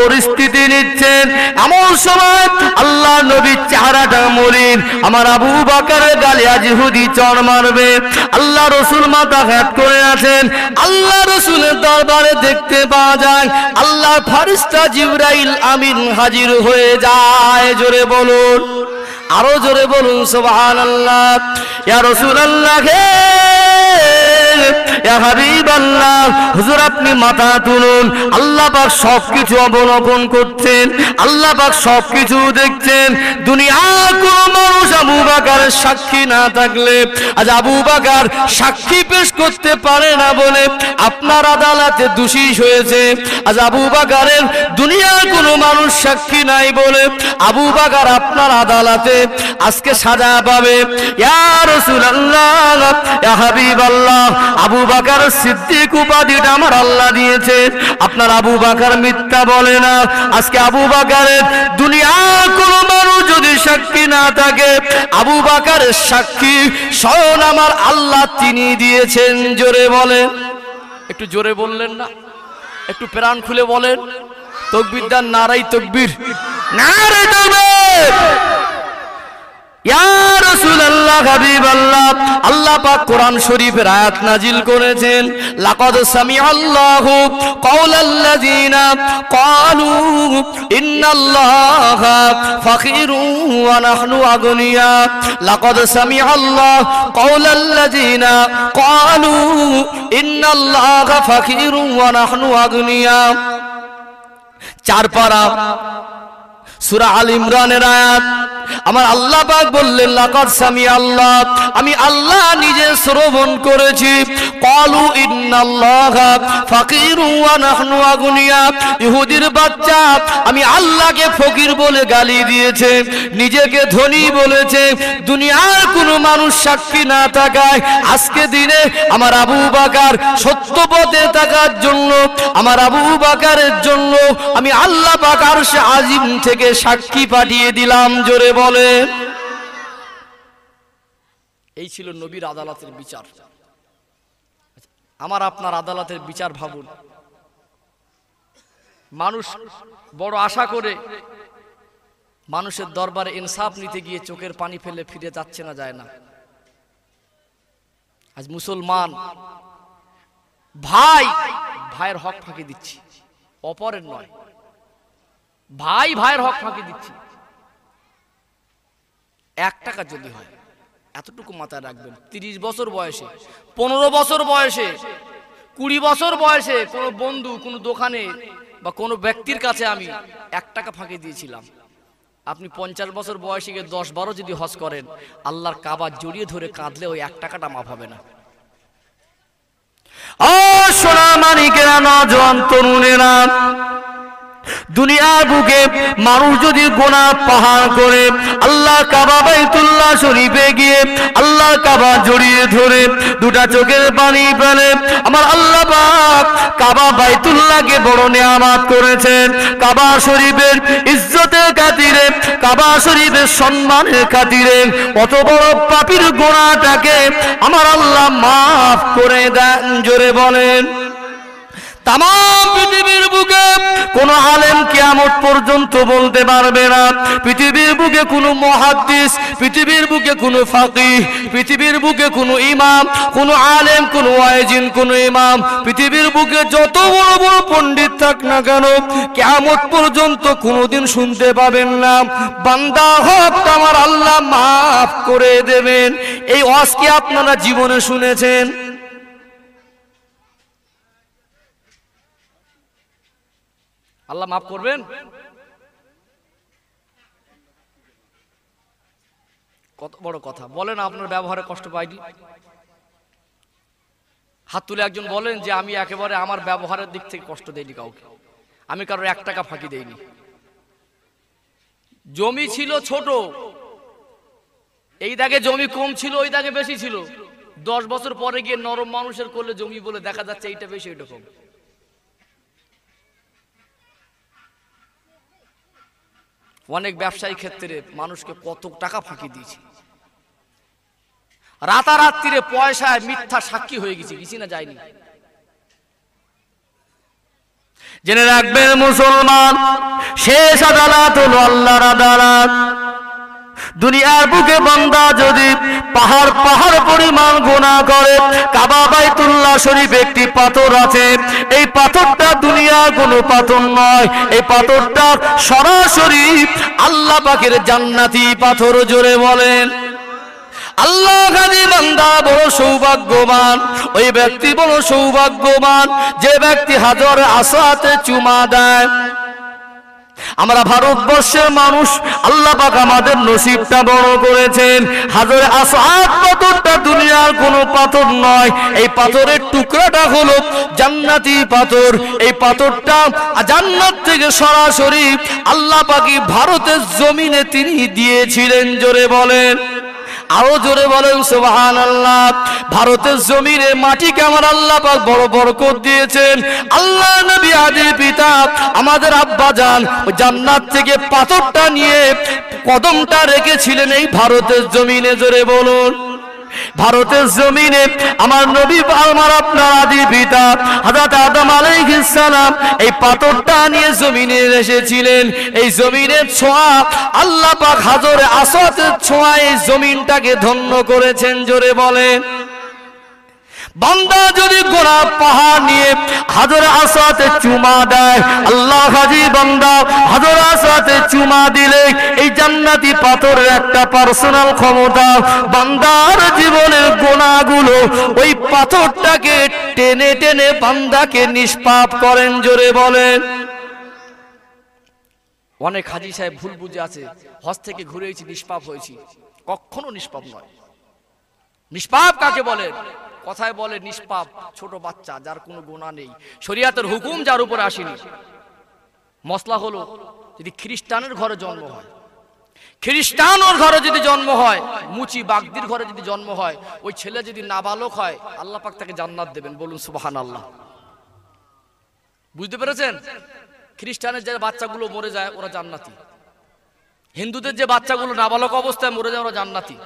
[SPEAKER 1] পরিস্থিতি নিচ্ছেন এমন সময় আল্লাহ চেহারাটা মরিন আমার আবু গালে আজ ইহুদি চর মারবে আল্লাহ রসুল মাথা ঘাট করে আছেন আল্লাহ রসুলের দরবারে দেখতে পাওয়া যায় আল্লাহ ফারিস্তা জিব্রাইল আমিন হাজির হয়ে যায় জোরে বলুন আরো জোরে বলুন সোবাহ আল্লাহ ইয়া রসুল আল্লাহ হুজুর আপনি মাথা তুলুন আল্লাহ পাক সবকিছু করছেন আল্লাহ পাক সবকিছু দেখছেন কোন মানুষ আবু বাকারের সাক্ষী না থাকলে আজ আবু বাকার সাক্ষী পেশ করতে পারে না বলে আপনার আদালতে দোষী হয়েছে আজ আবু বাকারের দুনিয়ার কোন মানুষ সাক্ষী নাই বলে আবু বাকার আপনার আদালতে আজকে সাজা পাবে ইয়া ইয়া আবু বাকার সিদ্দিক উপাধিটা আমার আল্লাহ দিয়েছে আপনার আবু বাকার মিথ্যা বলে না আজকে আবু বাকারের দুনিয়ার কোনো মানুষ যদি সাক্ষী না থাকে আবু বাকারের সাক্ষী স্বয়ন আমার আল্লাহ তিনি দিয়েছেন জোরে বলে একটু জোরে বললেন না একটু প্রাণ খুলে বলেন তকবির দান নারাই তকবির নারে তকবির আল্লাহ সুরা নাজিল করেছেন লাকদ সামি আল্লাহ লাকদ আল্লাহ আগনিয়া চার আল ইমরানের আয়াত আমার আল্লাহ পাক বললেন লাকাদ সামি আল্লাহ আমি আল্লাহ নিজে শ্রবণ করেছি কলু ইন্নাল্লাহা ফাকিরু ওয়া নাহনু আগুনিয়া ইহুদির বাচ্চা আমি আল্লাহকে ফকির বলে গালি দিয়েছে নিজেকে ধনী বলেছে দুনিয়ার কোনো মানুষ সাক্ষী না থাকায় আজকে দিনে আমার আবু বাকার সত্য পথে থাকার জন্য আমার আবু বাকারের জন্য আমি আল্লাহ পাক আরশে আজিম থেকে সাক্ষী পাঠিয়ে দিলাম জোরে বলে এই ছিল নবীর আদালতের বিচার আমার আপনার আদালতের বিচার ভাবুন মানুষ বড় আশা করে মানুষের দরবারে ইনসাফ নিতে গিয়ে চোখের পানি ফেলে ফিরে যাচ্ছে না যায় না আজ মুসলমান ভাই ভাইয়ের হক ফাঁকি দিচ্ছি অপরের নয় ভাই ভাইয়ের হক ফাঁকি দিচ্ছি এক টাকা যদি হয় এতটুকু মাথায় রাখবেন তিরিশ বছর বয়সে পনেরো বছর বয়সে কুড়ি বছর বয়সে কোনো বন্ধু কোনো দোকানে বা কোনো ব্যক্তির কাছে আমি এক টাকা ফাঁকে দিয়েছিলাম আপনি পঞ্চাশ বছর বয়সে গিয়ে দশ বারো যদি হজ করেন আল্লাহর কাবার জড়িয়ে ধরে কাঁদলে ওই এক টাকাটা মাফ হবে না ও সোনা মানিকেরা নজন তরুণেরা দুনিয়ার বুকে মানুষ যদি গোনা পাহাড় করে আল্লাহ কাবা বাইতুল্লাহ শরীফে গিয়ে আল্লাহ কাবা জড়িয়ে ধরে দুটা চোখের পানি ফেলে আমার আল্লাহ পাক কাবা বাইতুল্লাহকে বড় নেয়ামাত করেছেন কাবা শরীফের ইজ্জতের খাতিরে কাবা শরীফের সম্মানের খাতিরে কত বড় পাপির গোনাটাকে আমার আল্লাহ মাফ করে দেন জোরে বলেন তাম পৃথিবীর বুকে
[SPEAKER 2] কোন আলেম কেয়ামত
[SPEAKER 1] পর্যন্ত বলতে পারবে না পৃথিবীর বুকে কোনো মহাদ্দিস পৃথিবীর বুকে কোনো ফাঁকি পৃথিবীর বুকে কোনো ইমাম কোনো আলেম কোনো আয়োজিন কোনো ইমাম পৃথিবীর বুকে যত বড় বড় পণ্ডিত থাক না কেন কেয়ামত পর্যন্ত কোনোদিন শুনতে পাবেন না বান্দা হক আমার আল্লাহ মাফ করে দেবেন এই অসকে আপনারা জীবনে শুনেছেন আল্লাহ মাফ করবেন কত বড় কথা বলেন আপনার ব্যবহারে কষ্ট পাইনি হাত তুলে একজন বলেন যে আমি একেবারে আমার ব্যবহারের দিক থেকে কষ্ট দেইনি কাউকে আমি কারোর এক টাকা ফাঁকি দেইনি জমি ছিল ছোট এই দাগে জমি কম ছিল ওই দাগে বেশি ছিল দশ বছর পরে গিয়ে নরম মানুষের করলে জমি বলে দেখা যাচ্ছে এইটা বেশি এটা কম অনেক ব্যবসায়ী ক্ষেত্রে মানুষকে কত টাকা ফাঁকি দিয়েছে রাতারাত্রিরে পয়সায় মিথ্যা সাক্ষী হয়ে গেছে কিছু না যায়নি জেনে রাখবেন মুসলমান শেষ আদালত আল্লাহর আদালত দুনিয়ার বুকে বন্দা যদি পাহাড় পাহাড় পরিমাণ গোনা করে কাবা বাইতুল্লাহ শরীফ একটি পাথর আছে এই পাথরটা দুনিয়ার কোনো পাথর নয় এই পাথরটা সরাসরি আল্লাহ পাকের জান্নাতি পাথর জোরে বলেন আল্লাহ গানি বান্দা বড় সৌভাগ্যবান ওই ব্যক্তি বড় সৌভাগ্যবান যে ব্যক্তি হাজর আসাতে চুমা দেয় আমরা ভারতবর্ষের মানুষ আল্লাহ পাক আমাদের নসিবটা বড় করেছেন হাজার আসাদ পাথরটা দুনিয়ার কোনো পাথর নয় এই পাথরের টুকরাটা হলো জান্নাতি পাথর এই পাথরটা জান্নাত থেকে সরাসরি আল্লাহ পাকি ভারতের জমিনে তিনি দিয়েছিলেন জোরে বলেন আরো জোরে বলেন সুবাহান আল্লাহ ভারতের জমিনে মাটিকে আমার আল্লাহ পাক বড় বরকত দিয়েছেন আল্লাহ নবী পিতা আমাদের আব্বা যান জান্নাত থেকে পাথরটা নিয়ে কদমটা রেখেছিলেন এই ভারতের জমিনে জোরে বলুন ভারতের জমিনে আমার নবী আমার আপনার আদি পিতা হাজার আদম সালাম এই পাথরটা নিয়ে জমিনে এসেছিলেন এই জমিনের ছোঁয়া আল্লাহ পাক হাজরে আসতের ছোঁয়া এই জমিনটাকে ধন্য করেছেন জোরে বলে বান্দা যদি গোড়া পাহাড় নিয়ে হাজর আসাতে চুমা দেয় আল্লাহ হাজি বান্দা হাজর আসাতে চুমা দিলে এই জান্নাতি পাথরের একটা পার্সোনাল ক্ষমতা বান্দার জীবনের গোনাগুলো ওই পাথরটাকে টেনে টেনে বান্দাকে নিষ্পাপ করেন জোরে বলেন অনেক হাজি সাহেব ভুল বুঝে আছে হস থেকে ঘুরেছি নিষ্পাপ হয়েছি কখনো নিষ্পাপ নয় নিষ্পাপ কাকে বলেন কথায় বলে নিষ্পাপ ছোট বাচ্চা যার কোনো গোনা নেই শরিয়াতের হুকুম যার উপরে আসেনি মশলা হলো যদি খ্রিস্টানের ঘরে জন্ম হয় খ্রিস্টান ওর ঘরে যদি জন্ম হয় মুচি বাগদির ঘরে যদি জন্ম হয় ওই ছেলে যদি নাবালক হয় আল্লাহ পাক তাকে জান্নাত দেবেন বলুন সুবাহান আল্লাহ বুঝতে পেরেছেন খ্রিস্টানের যে বাচ্চাগুলো মরে যায় ওরা জান্নাতি হিন্দুদের যে বাচ্চাগুলো নাবালক অবস্থায় মরে যায় ওরা জান্নাতি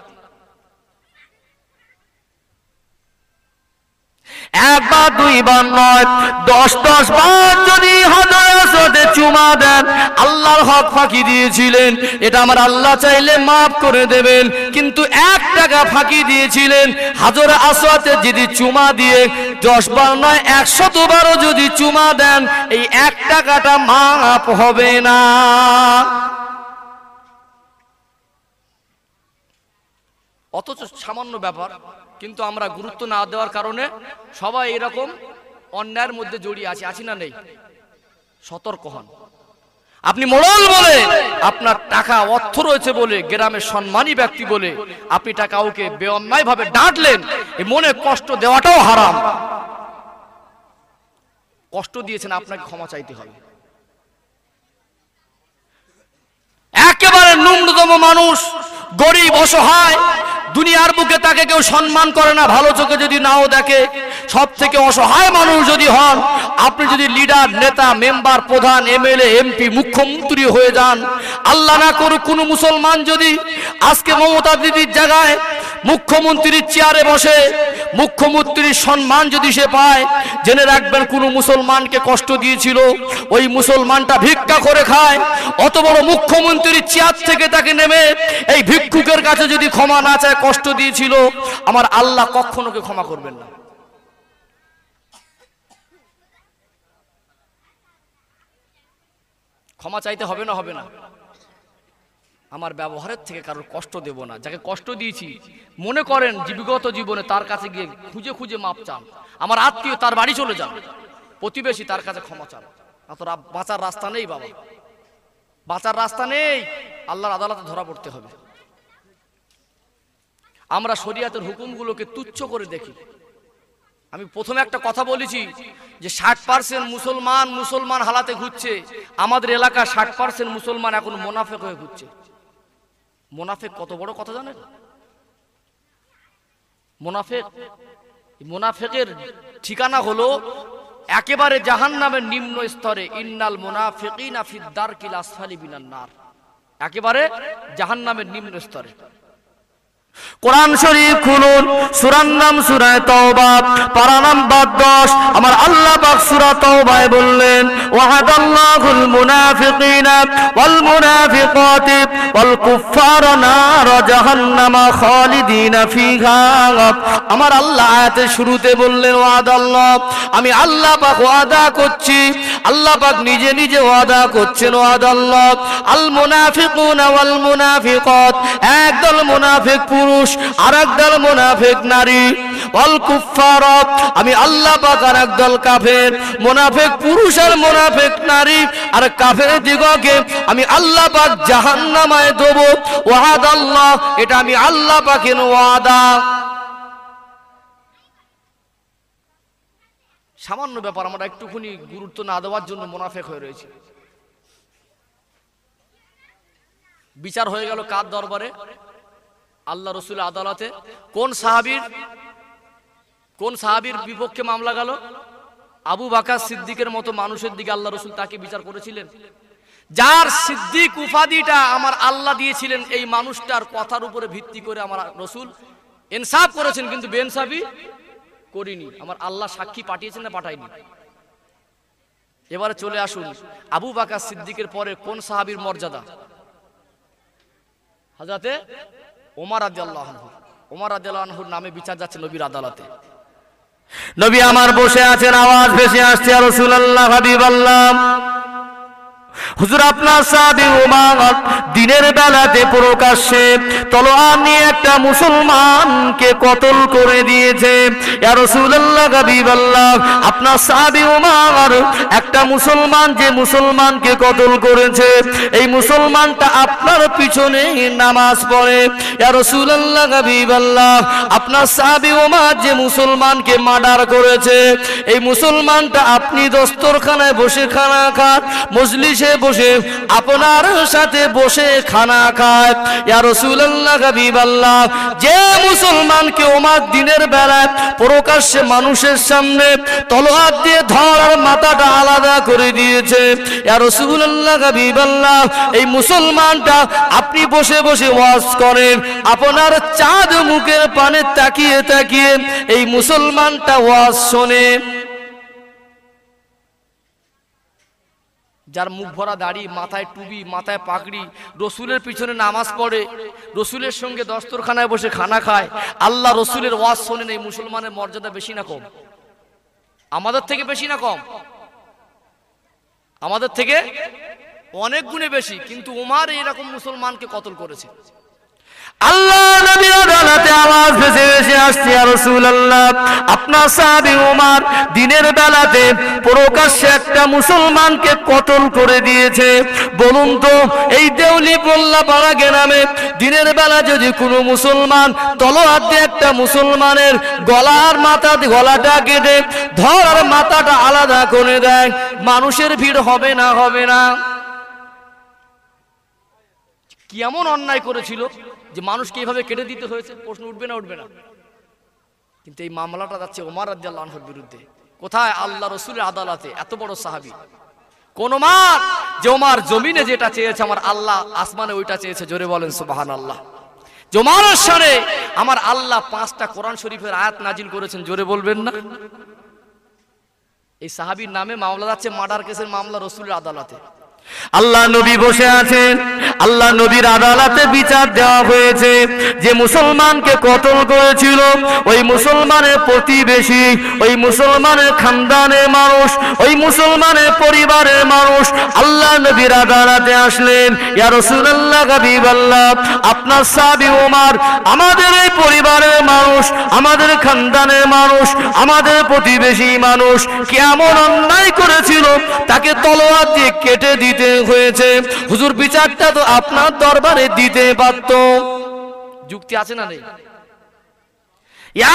[SPEAKER 1] একবার দুইবার নয় দশ দশ বার যদি চুমা দেন আল্লাহর হক ফাঁকি দিয়েছিলেন এটা আমার আল্লাহ চাইলে মাফ করে দেবেন কিন্তু এক টাকা ফাঁকি দিয়েছিলেন যদি চুমা দিয়ে দশ বার নয় একশো যদি চুমা দেন এই এক টাকাটা মাফ হবে না অথচ সামান্য ব্যাপার কিন্তু আমরা গুরুত্ব না দেওয়ার কারণে সবাই এরকম অন্যায়ের মধ্যে জড়িয়ে আছে আছি না নেই সতর্ক হন আপনি মোড়ল বলে আপনার টাকা অর্থ রয়েছে বলে গ্রামের সম্মানী ব্যক্তি বলে আপনি টাকা ওকে বেঅন্যায় ভাবে ডাঁটলেন মনে কষ্ট দেওয়াটাও হারাম কষ্ট দিয়েছেন আপনাকে ক্ষমা চাইতে হবে একেবারে নুম্নতম মানুষ গরিব অসহায় দুনিয়ার বুকে তাকে কেউ সম্মান করে না ভালো চোখে যদি নাও দেখে সব থেকে অসহায় মানুষ যদি হন আপনি যদি লিডার নেতা মেম্বার প্রধান এমএলএ এমপি মুখ্যমন্ত্রী হয়ে যান আল্লাহ না করুক কোনো মুসলমান যদি আজকে মমতা দিদির জায়গায় মুখ্যমন্ত্রীর চেয়ারে বসে মুখ্যমন্ত্রীর সম্মান যদি সে পায় জেনে রাখবেন কোনো মুসলমানকে কষ্ট দিয়েছিল ওই মুসলমানটা ভিক্ষা করে খায় অত বড় মুখ্যমন্ত্রীর চেয়ার থেকে তাকে নেমে এই ভিক্ষুকের কাছে যদি ক্ষমা না চায় কষ্ট দিয়েছিল আমার আল্লাহ কে ক্ষমা করবেন না ক্ষমা চাইতে হবে না হবে না আমার ব্যবহারের থেকে কারোর কষ্ট দেব না যাকে কষ্ট দিয়েছি মনে করেন বিগত জীবনে তার কাছে গিয়ে খুঁজে খুঁজে মাপ চান আমার আত্মীয় তার বাড়ি চলে যান প্রতিবেশী তার কাছে ক্ষমা চান অত বাঁচার রাস্তা নেই বাবা বাঁচার রাস্তা নেই আল্লাহর আদালতে ধরা পড়তে হবে আমরা শরিয়াতের হুকুমগুলোকে তুচ্ছ করে দেখি আমি প্রথমে একটা কথা বলেছি যে ষাট পার্সেন্ট মুসলমান মুসলমান হালাতে ঘুরছে আমাদের এলাকা ষাট পার্সেন্ট মুসলমান এখন মোনাফেক হয়ে ঘুরছে মোনাফেক কত বড় কথা জানেন মোনাফেক মোনাফেকের ঠিকানা হলো একেবারে জাহান নামের নিম্ন স্তরে ইন্নাল মোনাফেকিনা ফিদ্দার কিলা আসফালি বিনান্নার একেবারে জাহান নামের নিম্ন স্তরে কোরআন শরীফ খুলুন সুরান নাম সুরায় তওবা পারা নাম্বার 10 আমার আল্লাহ পাক সূরা তওবায় বললেন ওয়াদাল্লাহুল মুনাফিকিনা ওয়াল মুনাফিকাতি ওয়াল কুফারা নার জাহান্নাম খালিদিনা ফিহা আমার আল্লাহ আয়াতের শুরুতে বললেন ওয়াদাল্লাহ আমি আল্লাহ পাক ওয়াদা করছি আল্লাহ পাক নিজে নিজে ওয়াদা করছেন ওয়াদাল্লাহ আল মুনাফিকুনা ওয়াল মুনাফিকাত একদল মুনাফিক পুরুষ পুরুষ আর একদল মোনাফেক নারী অল কুফারত আমি আল্লাহ পাক আর একদল কাফের মোনাফেক পুরুষ আর মোনাফেক নারী আর কাফের দিগকে আমি আল্লাহ পাক জাহান্নামায় দেবো ওয়াদ আল্লাহ এটা আমি আল্লাহ পাকের ওয়াদা সামান্য ব্যাপার আমরা একটুখানি গুরুত্ব না দেওয়ার জন্য মোনাফেক হয়ে রয়েছে বিচার হয়ে গেল কার দরবারে আল্লাহ রসুল আদালতে কোন সাহাবির কোন সাহাবির বিপক্ষে মামলা গেল আবু বাকা সিদ্দিকের মতো মানুষের দিকে আল্লাহ রসুল তাকে বিচার করেছিলেন যার সিদ্দিক উপাধিটা আমার আল্লাহ দিয়েছিলেন এই মানুষটার কথার উপরে ভিত্তি করে আমার রসুল ইনসাফ করেছেন কিন্তু বেনসাফি করিনি আমার আল্লাহ সাক্ষী পাঠিয়েছেন না পাঠাইনি এবারে চলে আসুন আবু বাকা সিদ্দিকের পরে কোন সাহাবির মর্যাদা হাজাতে ওমার আদি আল্লাহনহু ওমার আদি নামে বিচার যাচ্ছে নবীর আদালতে নবী আমার বসে আছেন আওয়াজ ভেসে আসছে আর রসুল্লাহ হাবিব আল্লাহ হুজুর আপনার সাদে উমার দিনের বেলাতে প্রকাশ্যে তলোয়ার নিয়ে একটা মুসলমানকে কতল করে দিয়েছে আপনার সাদি উমার একটা মুসলমান যে মুসলমানকে কতল করেছে এই মুসলমানটা আপনার পিছনে নামাজ পড়ে রসুল্লাহ গাবিবাল্লাহ আপনার সাদি ওমার যে মুসলমানকে মার্ডার করেছে এই মুসলমানটা আপনি দস্তরখানায় বসে খানা খান মজলিসে এসে বসে আপনার সাথে বসে খানা খায় ইয়া রাসূলুল্লাহ হাবিবাল্লাহ যে দিনের বেলায় প্রকাশ্যে মানুষের সামনে তলোয়ার দিয়ে ধরার মাথাটা আলাদা করে দিয়েছে ইয়া রাসূলুল্লাহ হাবিবাল্লাহ এই মুসলমানটা আপনি বসে বসে ওয়াজ করেন আপনার চাঁদ মুখের পানে তাকিয়ে তাকিয়ে এই মুসলমানটা ওয়াজ শোনে যার মুখ ভরা দাড়ি মাথায় টুবি মাথায় পাগড়ি রসুলের পিছনে নামাজ পড়ে রসুলের সঙ্গে দস্তরখানায় বসে খানা খায় আল্লাহ রসুলের ওয়াজ শোনে এই মুসলমানের মর্যাদা বেশি না কম আমাদের থেকে বেশি না কম আমাদের থেকে অনেক গুণে বেশি কিন্তু ওমার এইরকম মুসলমানকে কতল করেছে আল্লাহ নবীর আদালতে আওয়াজ ভেসে ভেসে আসছে আর রসুল্লাহ আপনার সাহাবি দিনের বেলাতে প্রকাশ্যে একটা মুসলমানকে কতল করে দিয়েছে বলুন তো এই দেউলি বল্লা দিনের বেলা যদি কোনো মুসলমান তলোয়ার দিয়ে একটা মুসলমানের গলার মাথা গলাটা কেটে ধর মাথাটা আলাদা করে দেয় মানুষের ভিড় হবে না হবে না কেমন অন্যায় করেছিল যে মানুষকে এইভাবে কেটে দিতে হয়েছে প্রশ্ন উঠবে না উঠবে না কিন্তু এই মামলাটা যাচ্ছে ওমার আদ্দাল আনহর বিরুদ্ধে কোথায় আল্লাহ রসুলের আদালতে এত বড় সাহাবি কোন মার যে ওমার জমিনে যেটা চেয়েছে আমার আল্লাহ আসমানে ওইটা চেয়েছে জোরে বলেন সুবাহান আল্লাহ জোমারের সারে আমার আল্লাহ পাঁচটা কোরআন শরীফের আয়াত নাজিল করেছেন জোরে বলবেন না এই সাহাবির নামে মামলা যাচ্ছে মার্ডার কেসের মামলা রসুলের আদালতে আল্লাহ নবী বসে আছেন আল্লাহ নবীর আদালতে বিচার দেওয়া হয়েছে যে মুসলমানকে কতল করেছিল ওই মুসলমানের প্রতিবেশী ওই মুসলমানের খানদানের মানুষ ওই মুসলমানের পরিবারের মানুষ আল্লাহ নবীর আদালতে আসলেন ইয়ারসুল্লাহ গাবিব আল্লাহ আপনার সাবি ওমার আমাদের মানুষ আমাদের খানদানের মানুষ আমাদের প্রতিবেশী মানুষ কেমন অন্যায় করেছিল তাকে তলোয়ার দিয়ে কেটে দিতে হয়েছে হুজুর বিচারটা তো আপনার দরবারে দিতে পারত যুক্তি আছে না নেই এ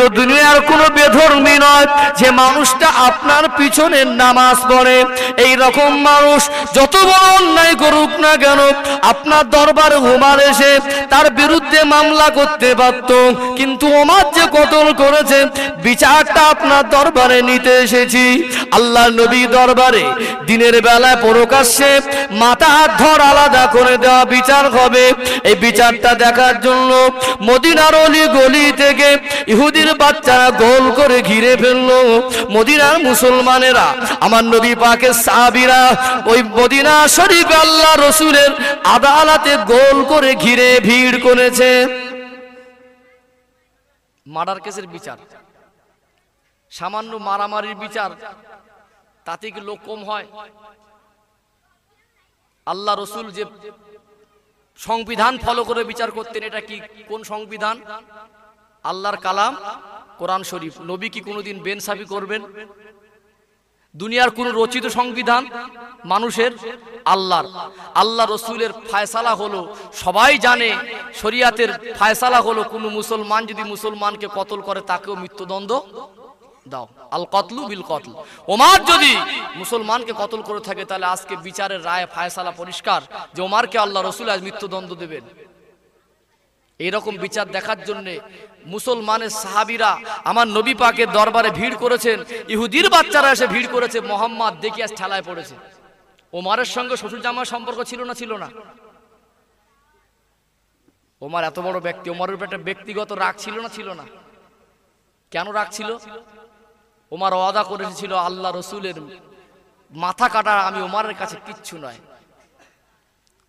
[SPEAKER 1] তো দুনিয়ার কোনো বেধর্মী নয় যে মানুষটা আপনার পিছনে নামাজ পড়ে এই রকম মানুষ যত বড় অন্যায় করুক না কেন আপনার দরবার ওমার এসে তার বিরুদ্ধে মামলা করতে পারত কিন্তু ওমার যে কতল করেছে বিচারটা আপনার দরবারে নিতে এসেছি আল্লাহ নবী দরবারে দিনের বেলায় প্রকাশ্যে মাথা হাত ধর আলাদা করে দেওয়া বিচার হবে এই বিচারটা দেখার জন্য ফেললো মদিনার অলি গলি থেকে ইহুদির বাচ্চারা গোল করে ঘিরে ফেললো মদিনার মুসলমানেরা আমার নবী পাকে সাবিরা ওই মদিনা শরীফ আল্লাহ রসুলের আদালতে গোল করে ঘিরে ভিড় করেছে মার্ডার কেসের বিচার সামান্য মারামারির বিচার তাতে কি লোক কম হয় আল্লাহ রসুল যে সংবিধান ফলো করে বিচার করতেন এটা কি কোন সংবিধান আল্লাহর কালাম কোরআন শরীফ নবী কি কোনোদিন বেনসাফি করবেন দুনিয়ার কোন রচিত সংবিধান মানুষের আল্লাহর আল্লাহ রসুলের ফায়সালা হলো সবাই জানে শরিয়াতের ফায়সালা হলো কোন মুসলমান যদি মুসলমানকে কতল করে তাকেও মৃত্যুদণ্ড দাও আল কতলু বিল কতল ওমার যদি মুসলমানকে কতল করে থাকে তাহলে আজকে বিচারের রায় ফায়সালা পরিষ্কার যে ওমারকে আল্লাহ রসুল আজ মৃত্যুদণ্ড দেবেন এইরকম বিচার দেখার জন্যে মুসলমানের সাহাবিরা আমার নবী পাকের দরবারে ভিড় করেছেন ইহুদির বাচ্চারা এসে ভিড় করেছে মোহাম্মদ দেখি আজ ঠেলায় পড়েছে ওমারের সঙ্গে শ্বশুর জামার সম্পর্ক ছিল না ছিল না ওমার এত বড় ব্যক্তি ওমারের একটা ব্যক্তিগত রাগ ছিল না ছিল না কেন রাগ ছিল ওমার ওয়াদা করেছিল আল্লাহ রসুলের মাথা কাটা আমি ওমারের কাছে কিচ্ছু নয়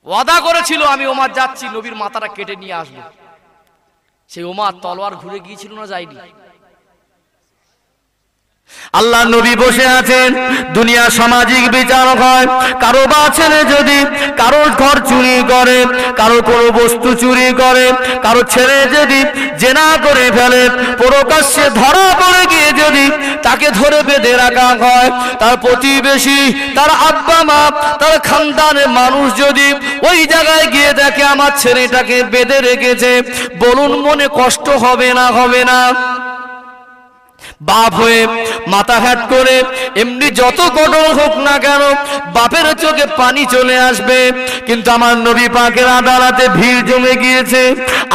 [SPEAKER 1] ওয়াদা করেছিল আমি ওমার যাচ্ছি নবীর মাথাটা কেটে নিয়ে আসবো সেই ওমার তলোয়ার ঘুরে গিয়েছিল না যায়নি আল্লাহ নবী বসে আছেন দুনিয়া সামাজিক বিচার হয় কারো বা ছেলে যদি কারো ঘর চুরি করে কারো কোনো বস্তু চুরি করে কারো ছেলে যদি জেনা করে ফেলে প্রকাশ্যে ধরা পড়ে গিয়ে যদি তাকে ধরে বেঁধে রাখা হয় তার প্রতিবেশী তার আব্বা মা তার খানদানের মানুষ যদি ওই জায়গায় গিয়ে দেখে আমার ছেলেটাকে বেঁধে রেখেছে বলুন মনে কষ্ট হবে না হবে না বাপ হয়ে মাথা হাট করে এমনি যত কঠোর হোক না কেন বাপের চোখে পানি চলে আসবে কিন্তু আমার নবী পাকের আদালতে ভিড় জমে গিয়েছে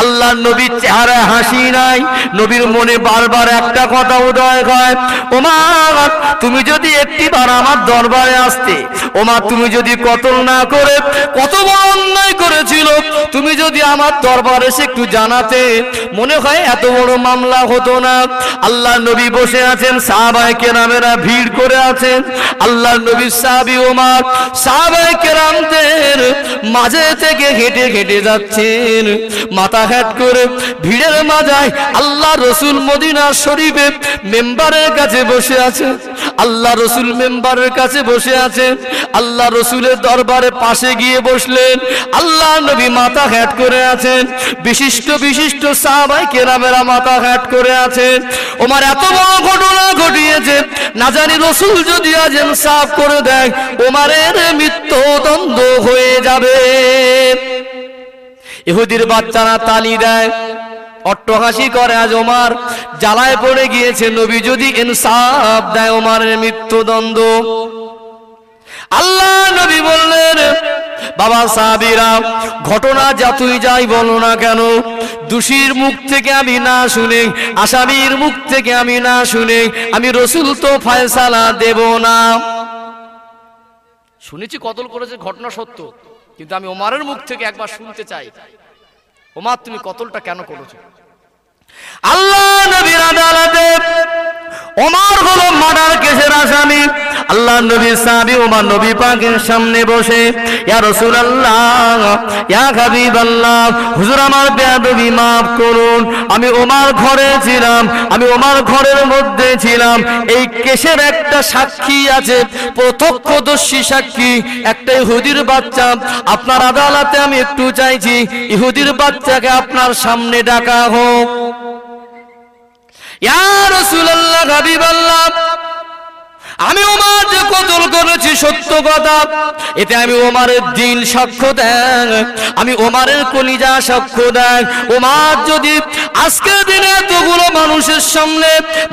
[SPEAKER 1] আল্লাহ নবীর চেহারা হাসি নাই নবীর মনে বারবার একটা কথা উদয় হয় ওমার তুমি যদি একটি বার আমার দরবারে আসতে ওমা তুমি যদি কতল না করে কত বড় অন্যায় করেছিল তুমি যদি আমার দরবারে এসে একটু জানাতে মনে হয় এত বড় মামলা হতো না আল্লাহ নবী বসে আছেন সাহাবায় কেরামেরা ভিড় করে আছেন আল্লাহ নবী সাহাবি ওমার সাহাবায় কেরামদের মাঝে থেকে হেঁটে হেঁটে যাচ্ছেন মাথা হ্যাট করে ভিড়ের মাঝায় আল্লাহ রসুল মদিনা শরীফে মেম্বারের কাছে বসে আছেন আল্লাহ রসুল মেম্বারের কাছে বসে আছেন আল্লাহ রসুলের দরবারে পাশে গিয়ে বসলেন আল্লাহ নবী মাথা হ্যাট করে আছেন বিশিষ্ট বিশিষ্ট সাহাবাই কেরামেরা মাথা হ্যাট করে আছেন ওমার এত বড় ঘটনা ঘটিয়েছে না জানি রসুল যদি আজ সাফ করে দেয় ওমারের হয়ে যাবে ইহুদির বাচ্চারা তালি দেয় অট্টহাসি করে আজ ওমার জ্বালায় পড়ে গিয়েছে নবী যদি ইনসাফ দেয় ওমারের মৃত্যুদণ্ড আল্লাহ নবী বললেন বাবা সাহাবিরা ঘটনা যতই যাই বলো না কেন দোষীর মুখ থেকে আমি না শুনে আসামির মুখ থেকে আমি না শুনে আমি রসুল তো ফায়সালা দেব না শুনেছি কতল করেছে ঘটনা সত্য কিন্তু আমি ওমারের মুখ থেকে একবার শুনতে চাই ওমার তুমি কতলটা কেন করেছো আল্লাহ নবীর আদালতে ওমার হলো মার্ডার কেসের আসামি আল্লাহ নবী সাহাবী ওমর নবী পাকের সামনে বসে ইয়া রাসূলুল্লাহ ইয়া হাবিবাল্লাহ হুজুর আমার বেয়াদবি maaf করুন আমি ওমর ঘরে ছিলাম আমি ওমর ঘরের মধ্যে ছিলাম এই কেশের একটা সাক্ষী আছে প্রত্যক্ষদর্শী সাক্ষী একটা ইহুদির বাচ্চা আপনার আদালতে আমি একটু চাইছি ইহুদির বাচ্চাকে আপনার সামনে ডাকা হোক ইয়া রাসূলুল্লাহ হাবিবাল্লাহ আমি ওমার যে কতল করেছি সত্য কথা এতে আমি ওমারের দিন সাক্ষ্য দেন আমি ওমারের কলিজা সাক্ষ্য দেন ওমার যদি আজকের দিনে এতগুলো মানুষের সামনে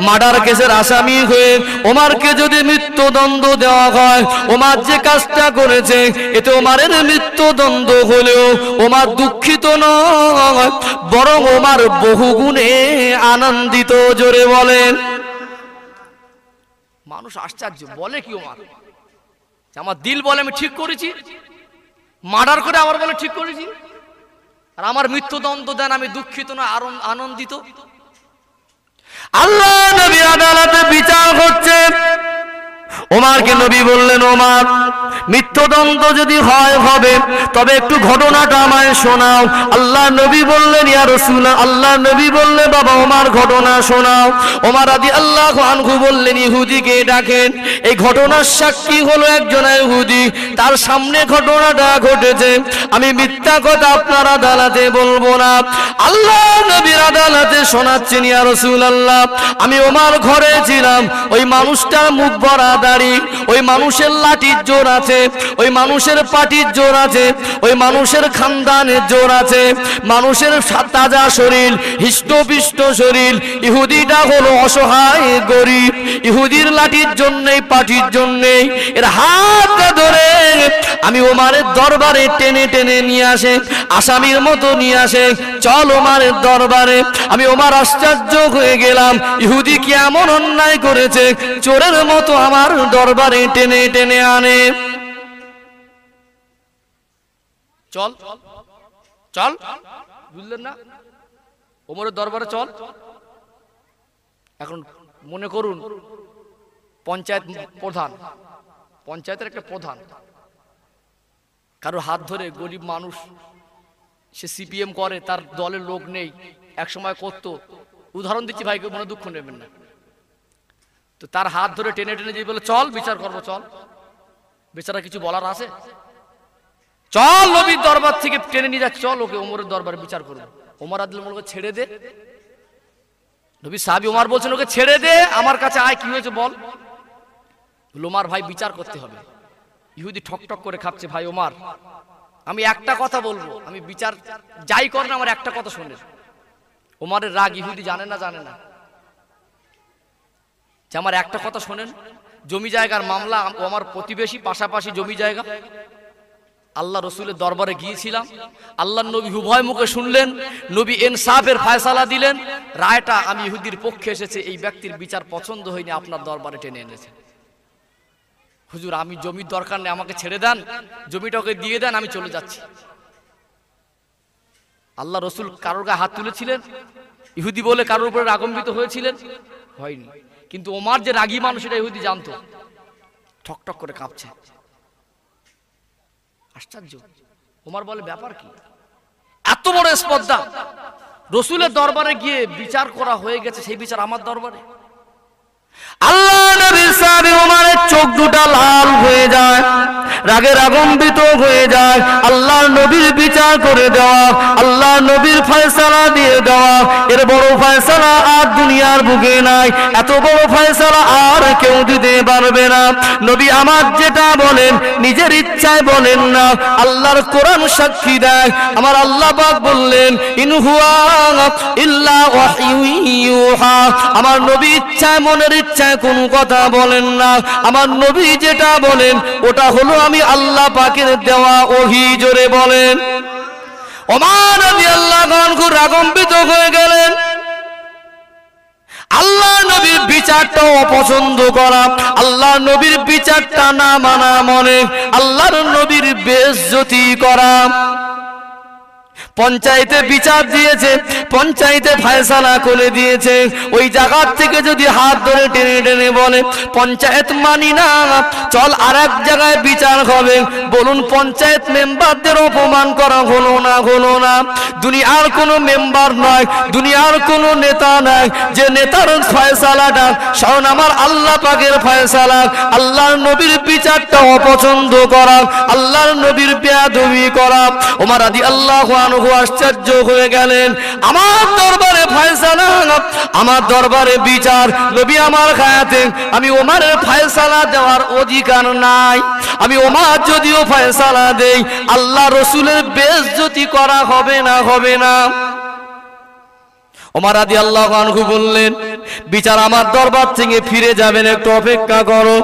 [SPEAKER 1] মার্ডার কেসের আসামি হয়ে ওমারকে যদি মৃত্যুদণ্ড দেওয়া হয় ওমার যে কাজটা করেছে এতে ওমারের মৃত্যুদণ্ড হলেও ওমার দুঃখিত নয় বরং ওমার বহুগুণে আনন্দিত জোরে বলেন মানুষ আশ্চর্য বলে কি ওমার আমার দিল বলে আমি ঠিক করেছি মার্ডার করে আমার বলে ঠিক করেছি আর আমার মৃত্যুদণ্ড দেন আমি দুঃখিত না আনন্দিত আল্লাহ নবী আদালতে বিচার হচ্ছে ওমারকে নবী বললেন ওমার মৃত্যুদণ্ড যদি হয় হবে তবে একটু ঘটনাটা আমায় শোনাও আল্লাহ নবী বললেন ইয়া রসুল আল্লাহ নবী বললেন বাবা ওমার ঘটনা শোনাও ওমার আদি আল্লাহ খানখু বললেন ইহুদিকে ডাকেন এই ঘটনার সাক্ষী হলো একজন ইহুদি তার সামনে ঘটনাটা ঘটেছে আমি মিথ্যা কথা আপনার আদালতে বলবো না আল্লাহ নবীর আদালতে শোনাচ্ছেন ইয়া রসুল আল্লাহ আমি ওমার ঘরে ছিলাম ওই মানুষটার মুখ ভরা দাড়ি ওই মানুষের লাঠির জোর আছে ওই মানুষের পাটির জোর আছে ওই মানুষের খানদানের জোর আছে মানুষের তাজা শরীর হৃষ্টপিষ্ট শরীর ইহুদিটা হলো অসহায় গরিব ইহুদির লাঠির জন্যেই পাটির জন্যেই এর হাত ধরে আমি ওমার দরবারে টেনে টেনে নিয়ে আসে আসামির মতো নিয়ে আসে চল ওমার দরবারে আমি ওমার আশ্চর্য হয়ে গেলাম ইহুদি কি এমন অন্যায় করেছে চোরের মতো আমার তার দরবারে টেনে টেনে আনে চল চল বুঝলেন না ওমরের দরবারে চল এখন মনে করুন পঞ্চায়েত প্রধান পঞ্চায়েতের একটা প্রধান কারো হাত ধরে গরিব মানুষ সে সিপিএম করে তার দলের লোক নেই এক সময় করতো উদাহরণ দিচ্ছি ভাইকে মনে দুঃখ নেবেন না তো তার হাত ধরে টেনে টেনে যদি বলে চল বিচার করবো চল বেচারা কিছু বলার আছে চল নবীর দরবার থেকে টেনে নিয়ে যাচ্ছে চল ওকে ওমরের দরবার বিচার করবো ওমর আদুল মোলকে ছেড়ে দে নবী সাহাবি ওমর বলছেন ওকে ছেড়ে দে আমার কাছে আয় কি হয়েছে বল লোমার ভাই বিচার করতে হবে ইহুদি ঠকঠক করে খাচ্ছে ভাই ওমার আমি একটা কথা বলবো আমি বিচার যাই করেন আমার একটা কথা শোনেন ওমারের রাগ ইহুদি জানে না জানে না যে আমার একটা কথা শোনেন জমি জায়গার মামলা ও আমার প্রতিবেশী পাশাপাশি জমি জায়গা আল্লাহ রসুলের দরবারে গিয়েছিলাম আল্লাহ নবী উভয় মুখে শুনলেন নবী এনসাফের ফায়সালা দিলেন রায়টা আমি ইহুদির পক্ষে এসেছে এই ব্যক্তির বিচার পছন্দ হয়নি আপনার দরবারে টেনে এনেছে হুজুর আমি জমির দরকার নেই আমাকে ছেড়ে দেন জমিটাকে দিয়ে দেন আমি চলে যাচ্ছি আল্লাহ রসুল কারোর গায়ে হাত তুলেছিলেন ইহুদি বলে কারোর উপরে আগম্বিত হয়েছিলেন হয়নি কিন্তু ওমার যে রাগী মানুষ এটা ইহুদি জানতো ঠকঠক করে কাঁপছে আশ্চর্য ওমার বলে ব্যাপার কি এত বড় স্পর্ধা রসুলের দরবারে গিয়ে বিচার করা হয়ে গেছে সেই বিচার আমার দরবারে আল্লাহ নবীর উমারের চোখ দুটা লাল হয়ে যায় রাগের আগম্বিত হয়ে যায় আল্লাহ নবীর বিচার করে দেওয়া আল্লাহ নবীর ফয়সালা দিয়ে দেওয়া এর বড় ফয়সালা আর দুনিয়ার বুকে নাই এত বড় ফয়সালা আর কেউ দিতে পারবে না নবী আমার যেটা বলেন নিজের ইচ্ছায় বলেন না আল্লাহর কোরআন সাক্ষী দেয় আমার আল্লাহ বললেন ইনহুয়া ইল্লা আমার নবী ইচ্ছায় মনের ইচ্ছায় কোন কথা বলেন না আমার নবী যেটা বলেন ওটা হলো আমি আল্লাহ পাকের দেওয়া ওহি জোরে বলেন ওমান আমি আল্লাহ খুব রাগম্বিত হয়ে গেলেন আল্লাহ নবীর বিচারটা অপছন্দ করা আল্লাহ নবীর বিচারটা না মানা মনে আল্লাহর নবীর বেশ করা পঞ্চায়েতে বিচার দিয়েছে পঞ্চায়েতে ফায়সালা করে দিয়েছে ওই জায়গার থেকে যদি হাত ধরে টেনে টেনে বলে পঞ্চায়েত মানি না চল আর এক জায়গায় বিচার হবে বলুন পঞ্চায়েত মেম্বারদের অপমান করা হলো না হলো না দুনিয়ার কোনো মেম্বার নয় দুনিয়ার কোনো নেতা নয় যে নেতার ফয়সালাটা স্বয়ং আমার আল্লাহ পাকের ফয়সালা আল্লাহর নবীর বিচারটা অপছন্দ করা আল্লাহর নবীর পেয়াদবি করা ওমার আদি আল্লাহ আনহু আশ্চর্য হয়ে গেলেন আমার দরবারে ফয়সালা আমার দরবারে বিচার নবী আমার খায়াতে আমি ওমারের ফয়সালা দেওয়ার অধিকার নাই আমি ওমার যদিও ফয়সালা দেই আল্লাহ রসুলের বেশ করা হবে না হবে না ওমার আদি আল্লাহ আনহু বললেন বিচার আমার দরবার থেকে ফিরে যাবেন একটু অপেক্ষা করো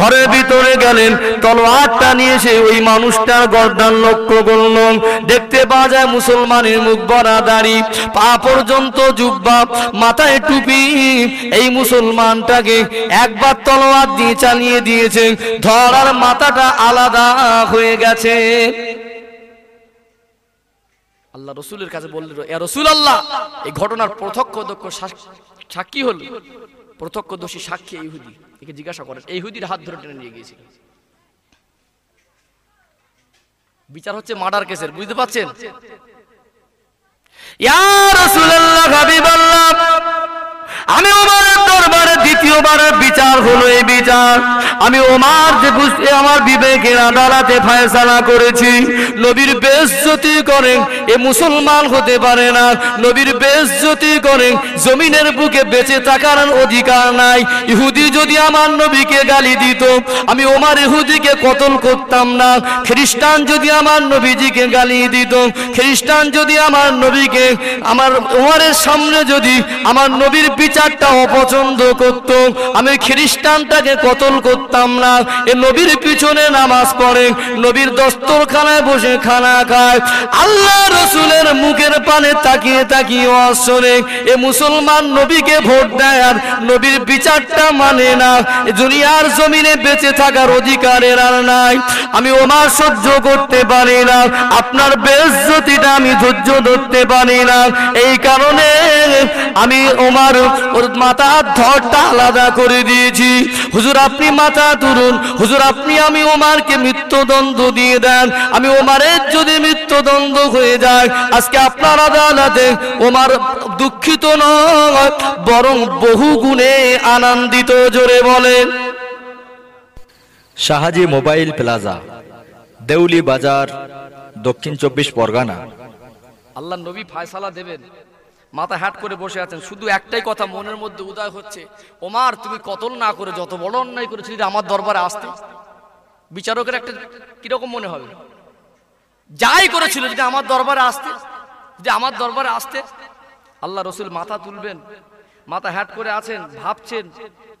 [SPEAKER 1] ঘরের ভিতরে গেলেন তলোয়ারটা নিয়ে সে ওই মানুষটার গর্দান লক্ষ্য করল দেখতে পাওয়া যায় মুসলমানের মুখ বরা দাড়ি পা পর্যন্ত জুব্বা মাথায় টুপি এই মুসলমানটাকে একবার তলোয়ার দিয়ে চালিয়ে দিয়েছে ধরার মাথাটা আলাদা হয়ে গেছে আল্লাহ রসুলের কাছে বললেন এ রসুল আল্লাহ এই ঘটনার প্রত্যক্ষ দক্ষ সাক্ষী হল দোষী সাক্ষী এই হুদি একে জিজ্ঞাসা করেন এই হুদির হাত ধরে টেনে নিয়ে গিয়েছিল বিচার হচ্ছে মার্ডার কেসের বুঝতে পারছেন ইয়া রাসূলুল্লাহ হাবিবাল্লাহ আমি ওমার দরবারে দ্বিতীয়বারের বিচার হলো এই বিচার আমি ওমার যে বুঝতে আমার বিবেকের আদালতে ফায়সালা করেছি নবীর বেজ্জতি করেন এ মুসলমান হতে পারে না নবীর বেজ্জতি করেন জমিনের বুকে বেঁচে থাকার অধিকার নাই ইহুদি যদি আমার নবীকে গালি দিত আমি ওমার ইহুদিকে কতল করতাম না খ্রিস্টান যদি আমার নবীজিকে গালি দিত খ্রিস্টান যদি আমার নবীকে আমার ওমারের সামনে যদি আমার নবীর বিচার বিচারটা অপছন্দ করত আমি খ্রিস্টানটাকে কতল করতাম না এ নবীর পিছনে নামাজ পড়ে নবীর দস্তরখানায় বসে খানা খায় আল্লাহ রসুলের মুখের পানে তাকিয়ে তাকিয়ে অশ্বরে এ মুসলমান নবীকে ভোট দেয় আর নবীর বিচারটা মানে না দুনিয়ার জমিনে বেঁচে থাকার অধিকারের আর নাই আমি ওমার সহ্য করতে পারি না আপনার বেজ্জতিটা আমি ধৈর্য ধরতে পারি না এই কারণে আমি ওমার ওর মাথার ধরটা আলাদা করে দিয়েছি হুজুর আপনি মাথা তুলুন হুজুর আপনি আমি ওমারকে মৃত্যুদণ্ড দিয়ে দেন আমি ওমারের যদি মৃত্যুদণ্ড হয়ে যায় আজকে আপনার আদালতে ওমার দুঃখিত নয় বরং বহু গুণে আনন্দিত জোরে বলেন শাহাজি মোবাইল প্লাজা দেউলি বাজার দক্ষিণ চব্বিশ পরগানা আল্লাহ নবী ফায়সালা দেবেন মাথা হাট করে বসে আছেন শুধু একটাই কথা মনের মধ্যে উদয় হচ্ছে ওমার তুমি কতল না করে যত বড় অন্যায় করেছো যদি আমার দরবারে আসতে বিচারকের একটা কিরকম মনে হবে যাই করেছিল যদি আমার দরবারে আসতে যদি আমার দরবারে আসতে আল্লাহ রসুল মাথা তুলবেন মাথা হ্যাট করে আছেন ভাবছেন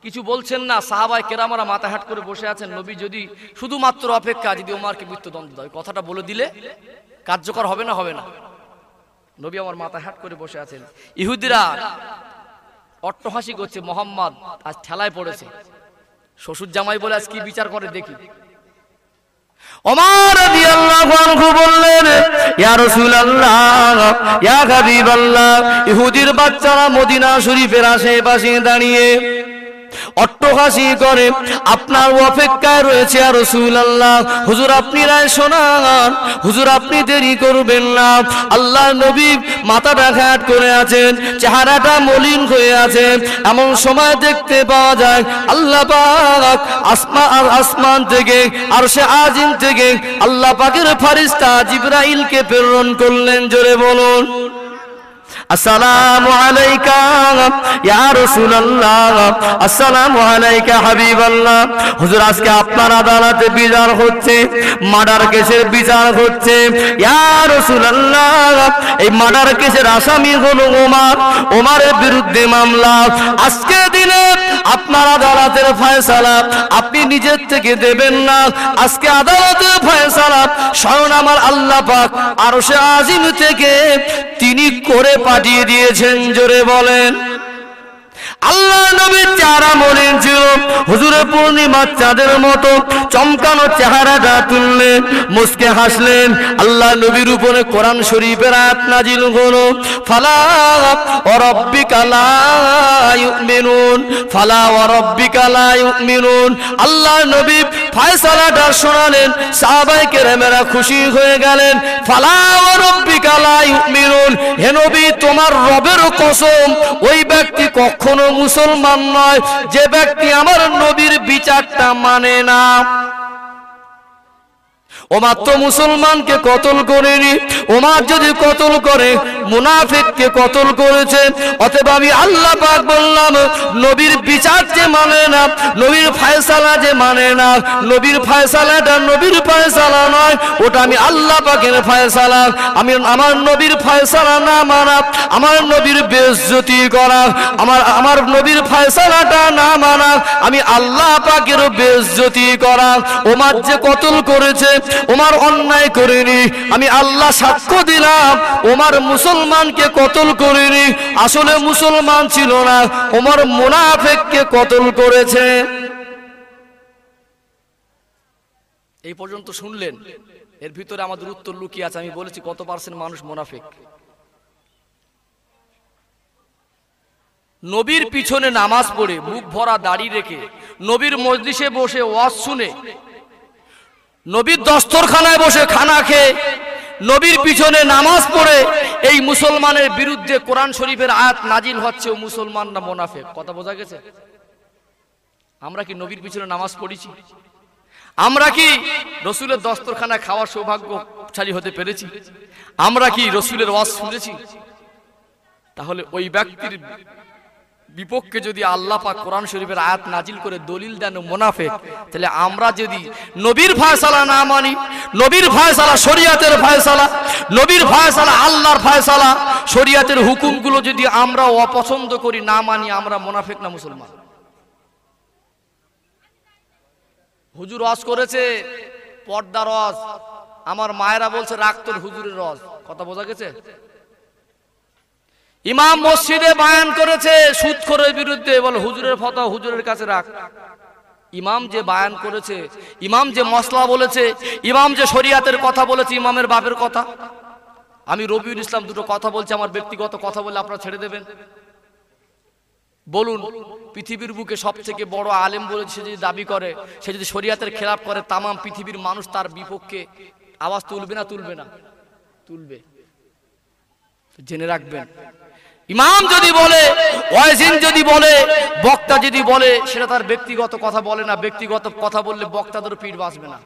[SPEAKER 1] কিছু বলছেন না সাহাবায় কেরামারা মাথা হ্যাট করে বসে আছেন নবী যদি শুধুমাত্র অপেক্ষা যদি ওমারকে মৃত্যুদণ্ড দেয় কথাটা বলে দিলে কার্যকর হবে না হবে না নবী আমার মাথা হাট করে বসে আছেন ইহুদিরা অট্টহাসি করছে মোহাম্মদ আজ ঠেলায় পড়েছে শ্বশুর জামাই বলে আজ কি বিচার করে দেখি ওমর রাদিয়াল্লাহু বললেন ইয়া রাসূলুল্লাহ ইয়া হাবিবাল্লাহ ইহুদির বাচ্চারা মদিনা শরীফের আশেপাশে দাঁড়িয়ে অট্টহাসি করে আপনার অপেক্ষায় রয়েছে আর রসুল্লাহ হুজুর আপনি রায় শোনান হুজুর আপনি দেরি করবেন না আল্লাহ নবী মাথাটা ঘাট করে আছেন চেহারাটা মলিন হয়ে আছে এমন সময় দেখতে পাওয়া যায় আল্লাহ পাক আসমা আর আসমান থেকে আর সে আজিম থেকে আল্লাহ পাকের ফারিস্তা জিব্রাইলকে প্রেরণ করলেন জোরে বলুন আসসালামু আলাইকা ইয়া রাসূলুল্লাহ আসসালামু আলাইকা হাবিবাল্লাহ হুজুর আজকে আপনার আদালতে বিচার হচ্ছে মার্ডার কেসের বিচার হচ্ছে ইয়া রাসূলুল্লাহ এই মার্ডার কেসের আসামি হলো ওমর ওমরের বিরুদ্ধে মামলা আজকে দিনে আপনার আদালতের ফয়সালা আপনি নিজের থেকে দেবেন না আজকে আদালতের ফয়সালা স্বয়ং আমার আল্লাহ পাক আরশে আজিম থেকে তিনি করে পা মাটিয়ে দিয়েছেন জোরে বলেন আল্লাহ নবীর চেহারা মনে ছিল হুজুরে পূর্ণিমার চাঁদের মতো চমকানো চেহারাটা তুললেন মুসকে হাসলেন আল্লাহ নবীর উপরে কোরআন শরীফের আয়াত নাজিল হলো ফালা অরব্বিকা লা ইউমিনুন ফালা অরব্বিকা লা ইউমিনুন আল্লাহ নবী ফয়সালাটা শোনালেন সাবাই কেরামেরা খুশি হয়ে গেলেন ফালা অরব্বিকা লা ইউমিনুন হে নবী তোমার রবেরও কসম ওই ব্যক্তি কখনো মুসলমান নয় যে ব্যক্তি আমার নবীর বিচারটা মানে না ও মাত্র মুসলমানকে কতল করেনি ওমার যদি কতল করে মুনাফিককে কতল করেছে অতএব আমি আল্লাহ পাক বললাম নবীর বিচার যে মানে না নবীর ফায়সালা যে মানে না নবীর ফায়সালাটা নবীর ফায়সালা নয় ওটা আমি আল্লাহ পাকের ফয়সালা আমি আমার নবীর ফয়সালা না মানা আমার নবীর বেজ্জতি করা আমার আমার নবীর ফয়সালাটা না মানা আমি আল্লাহ পাকের বেজ্জতি করা ওমার যে কতল করেছে ওমার অন্যায় করেনি আমি আল্লাহ সাক্ষ্য দিলাম ওমার মুসল মুসলমানকে কতল করেনি আসলে মুসলমান ছিল না ওমর মোনাফেককে কতল করেছে এই পর্যন্ত শুনলেন এর ভিতরে আমাদের উত্তর লুকিয়ে আছে আমি বলেছি কত পার্সেন্ট মানুষ মোনাফেক নবীর পিছনে নামাজ পড়ে মুখ ভরা দাড়ি রেখে নবীর মজলিসে বসে ওয়াজ শুনে নবীর দস্তরখানায় বসে খানা খেয়ে নবীর পিছনে নামাজ পড়ে এই মুসলমানের বিরুদ্ধে কোরআন শরীফের আয়াত নাজিল হচ্ছে ও মুসলমানরা মোনাফে কথা বোঝা গেছে আমরা কি নবীর পিছনে নামাজ পড়েছি আমরা কি রসুলের দস্তরখানা খাওয়ার সৌভাগ্যশালী হতে পেরেছি আমরা কি রসুলের ওয়াজ শুনেছি তাহলে ওই ব্যক্তির বিপক্ষে যদি আল্লাহ পাক কোরআন শরীফের আয়াত নাজিল করে দলিল দেন মোনাফেক তাহলে আমরা যদি নবীর ফয়সালা না মানি নবীর ফয়সালা শরিয়াতের ফয়সালা নবীর ফয়সালা আল্লাহর ফয়সালা শরিয়াতের হুকুমগুলো যদি আমরা অপছন্দ করি না মানি আমরা মোনাফেক না মুসলমান হুজুর রস করেছে পর্দা রস আমার মায়েরা বলছে রাগ হুজুরের রস কথা বোঝা গেছে ইমাম মসজিদে বায়ান করেছে করে বিরুদ্ধে বল হুজুরের ফতা হুজুরের কাছে রাখ ইমাম যে বায়ান করেছে ইমাম যে মশলা বলেছে ইমাম যে শরিয়াতের কথা বলেছে ইমামের বাপের কথা আমি রবিউল ইসলাম দুটো কথা বলছি আমার ব্যক্তিগত কথা বলে আপনারা ছেড়ে দেবেন বলুন পৃথিবীর বুকে সব থেকে বড় আলেম বলে সে যদি দাবি করে সে যদি শরিয়াতের খেলাপ করে তামাম পৃথিবীর মানুষ তার বিপক্ষে আওয়াজ তুলবে না তুলবে না তুলবে জেনে রাখবেন ইমাম যদি বলে ওয়াইজিন যদি বলে বক্তা যদি বলে সেটা তার ব্যক্তিগত কথা বলে না ব্যক্তিগত কথা বললে বক্তাদের পিঠ বাঁচবে না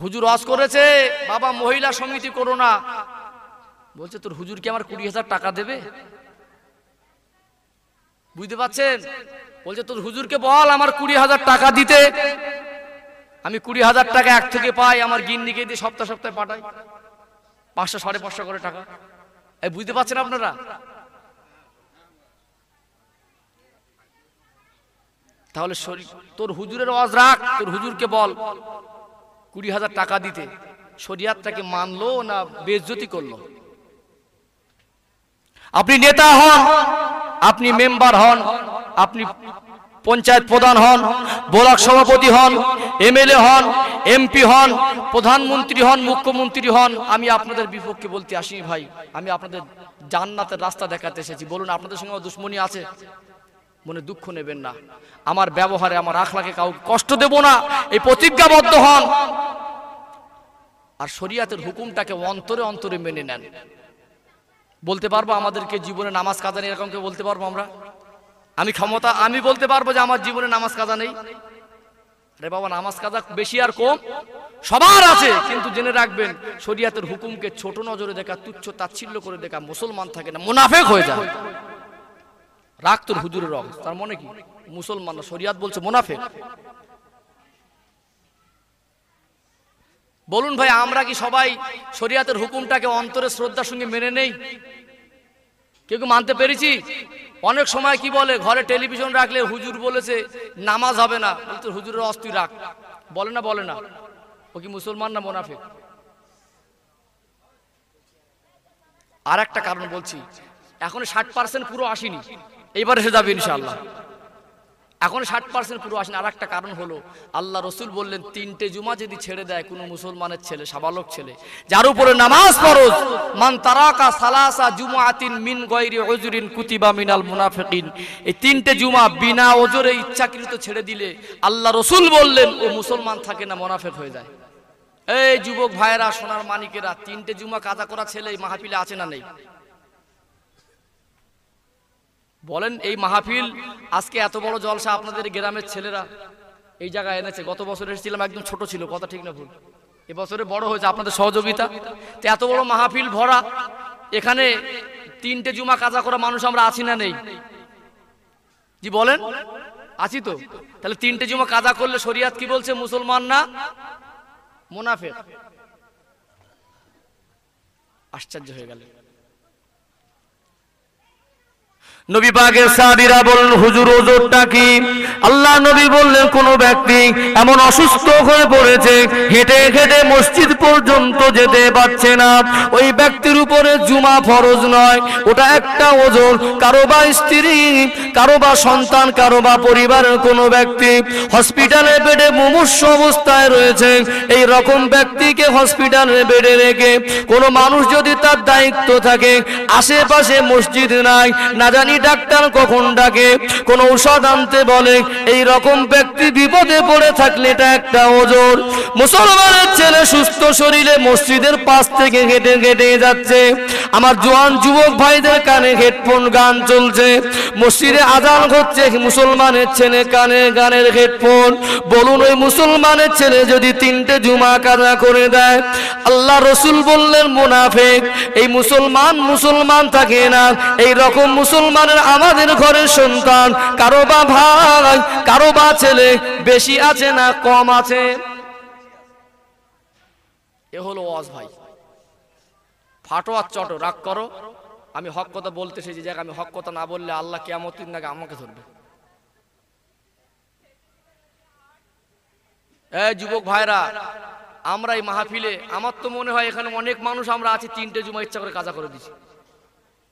[SPEAKER 1] হুজুর আজ করেছে বাবা মহিলা সমিতি করো না বলছে তোর হুজুরকে আমার কুড়ি হাজার টাকা দেবে বুঝতে পারছেন বলছে তোর হুজুরকে বল আমার কুড়ি হাজার টাকা দিতে আমি কুড়ি হাজার টাকা এক থেকে পাই আমার গিন্নিকে দিয়ে সপ্তাহ সপ্তাহে পাঠাই পাঁচশো সাড়ে পাঁচশো করে টাকা এই বুঝতে পারছেন আপনারা তাহলে শরীর তোর হুজুরের ওয়াজ রাখ তোর হুজুরকে বল কুড়ি হাজার টাকা দিতে শরিয়াতটাকে মানলো না বেজ্জতি করলো আপনি নেতা হন আপনি মেম্বার হন আপনি পঞ্চায়েত প্রধান হন ব্লক সভাপতি হন এমএলএ হন এমপি হন প্রধানমন্ত্রী হন মুখ্যমন্ত্রী হন আমি আপনাদের বিপক্ষে বলতে আসি ভাই আমি আপনাদের জান্নাতের রাস্তা দেখাতে এসেছি বলুন আপনাদের সঙ্গে দুশ্মনী আছে মনে দুঃখ নেবেন না আমার ব্যবহারে আমার আখলাকে কাউ কষ্ট দেব না এই প্রতিজ্ঞাবদ্ধ হন আর শরিয়াতের হুকুমটাকে অন্তরে অন্তরে মেনে নেন বলতে পারবো আমাদেরকে জীবনে নামাজ কাজানি এরকমকে বলতে পারবো আমরা আমি ক্ষমতা আমি বলতে পারবো যে আমার জীবনে নামাজ কাজা নেই রে বাবা নামাজ কাজা বেশি আর কম সবার আছে কিন্তু জেনে রাখবেন শরিয়াতের হুকুমকে ছোট নজরে দেখা তুচ্ছ তাচ্ছিল্য করে দেখা মুসলমান থাকে না মুনাফেক হয়ে যায় রাগ তোর হুজুরের রং তার মনে কি না শরিয়াত বলছে মুনাফেক বলুন ভাই আমরা কি সবাই শরিয়াতের হুকুমটাকে অন্তরে শ্রদ্ধার সঙ্গে মেনে নেই কেউ মানতে পেরেছি অনেক সময় কি বলে ঘরে টেলিভিশন রাখলে হুজুর বলেছে নামাজ হবে না বলতে হুজুরের অস্থি রাখ বলে না বলে না ও কি মুসলমান না মোনাফেক আর একটা কারণ বলছি এখন ষাট পার্সেন্ট পুরো আসেনি এইবার এসে যাবে ইনশাল্লাহ এখন ষাট পার্সেন্ট পুরো আসেন আর একটা কারণ হলো আল্লাহ রসুল বললেন তিনটে জুমা যদি ছেড়ে দেয় কোনো মুসলমানের ছেলে সাবালক ছেলে যার উপরে নামাজ ফরজ মান তারাকা সালাসা জুমা আতিন মিন গয়রি অজুরিন কুতিবা মিনাল মুনাফেকিন এই তিনটে জুমা বিনা ওজরে ইচ্ছাকৃত ছেড়ে দিলে আল্লাহ রসুল বললেন ও মুসলমান থাকে না মোনাফেক হয়ে যায় এই যুবক ভাইয়েরা সোনার মানিকেরা তিনটে জুমা কাজা করা ছেলে মাহাপিলে আছে না নেই বলেন এই মাহফিল আজকে এত বড় জলসা আপনাদের গ্রামের ছেলেরা এই জায়গায় এনেছে গত বছর এসেছিলাম একদম ছোট ছিল কথা ঠিক না ভুল এবছরে বড় হয়েছে আপনাদের সহযোগিতা তো এত বড় মাহফিল ভরা এখানে তিনটে জুমা কাজা করা মানুষ আমরা আছি না নেই জি বলেন আছি তো তাহলে তিনটে জুমা কাজা করলে শরিয়াত কি বলছে মুসলমান না মুনাফেক আশ্চর্য হয়ে গেলেন নবী পাকের সাহাবীরা বললেন হুজুর ওজোরটা কি আল্লাহ নবী বললেন কোন ব্যক্তি এমন অসুস্থ হয়ে পড়েছে হেঁটে হেঁটে মসজিদ পর্যন্ত যেতে পারছে না ওই ব্যক্তির উপরে জুমা ফরজ নয় ওটা একটা ওজোর কারো বা স্ত্রী কারো বা সন্তান কারো বা পরিবারের কোনো ব্যক্তি হসপিটালে বেডে মুমূর্ষ অবস্থায় রয়েছে এই রকম ব্যক্তিকে হসপিটালে বেডে রেখে কোনো মানুষ যদি তার দায়িত্ব থাকে আশেপাশে মসজিদ নাই না জানি জানি ডাক্তার কখন ডাকে কোন ঔষধ আনতে বলে এই রকম ব্যক্তি বিপদে পড়ে থাকলে এটা একটা ওজোর মুসলমানের ছেলে সুস্থ শরীরে মসজিদের পাশ থেকে হেঁটে হেঁটে যাচ্ছে আমার জোয়ান যুবক ভাইদের কানে হেডফোন গান চলছে মসজিদে আজান হচ্ছে মুসলমানের ছেলে কানে গানের হেডফোন বলুন ওই মুসলমানের ছেলে যদি তিনটে জুমা কাজা করে দেয় আল্লাহ রসুল বললেন মুনাফেক এই মুসলমান মুসলমান থাকে না এই রকম মুসলমান ধরেন আমাদের ঘরের সন্তান কারো বা ভাই কারো বা ছেলে বেশি আছে না কম আছে এ হলো ওয়াজ ভাই ফাটোয়ার চটো রাগ করো আমি হক কথা বলতে সেই যে আমি হক কথা না বললে আল্লাহ কেমতির নাকি আমাকে ধরবে এই যুবক ভাইরা আমরা এই মাহফিলে আমার তো মনে হয় এখানে অনেক মানুষ আমরা আছি তিনটে জুমা ইচ্ছা করে কাজা করে দিছি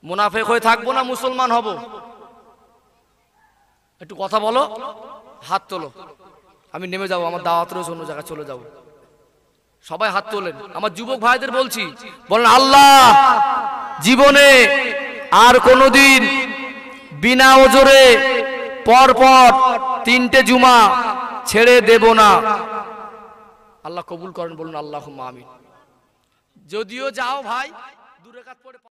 [SPEAKER 1] মুনাফেক হয়ে থাকবো না মুসলমান হব একটু কথা বলো হাত তোলো আমি নেমে যাব আমার দাওয়াত রয়েছে অন্য জায়গায় চলে যাবো সবাই হাত তোলেন আমার যুবক ভাইদের বলছি বলেন আল্লাহ জীবনে আর কোনোদিন বিনা ওজরে পরপর তিনটে জুমা ছেড়ে দেব না আল্লাহ কবুল করেন বলুন আল্লাহ মামিন যদিও যাও ভাই দূরে কাজ পড়ে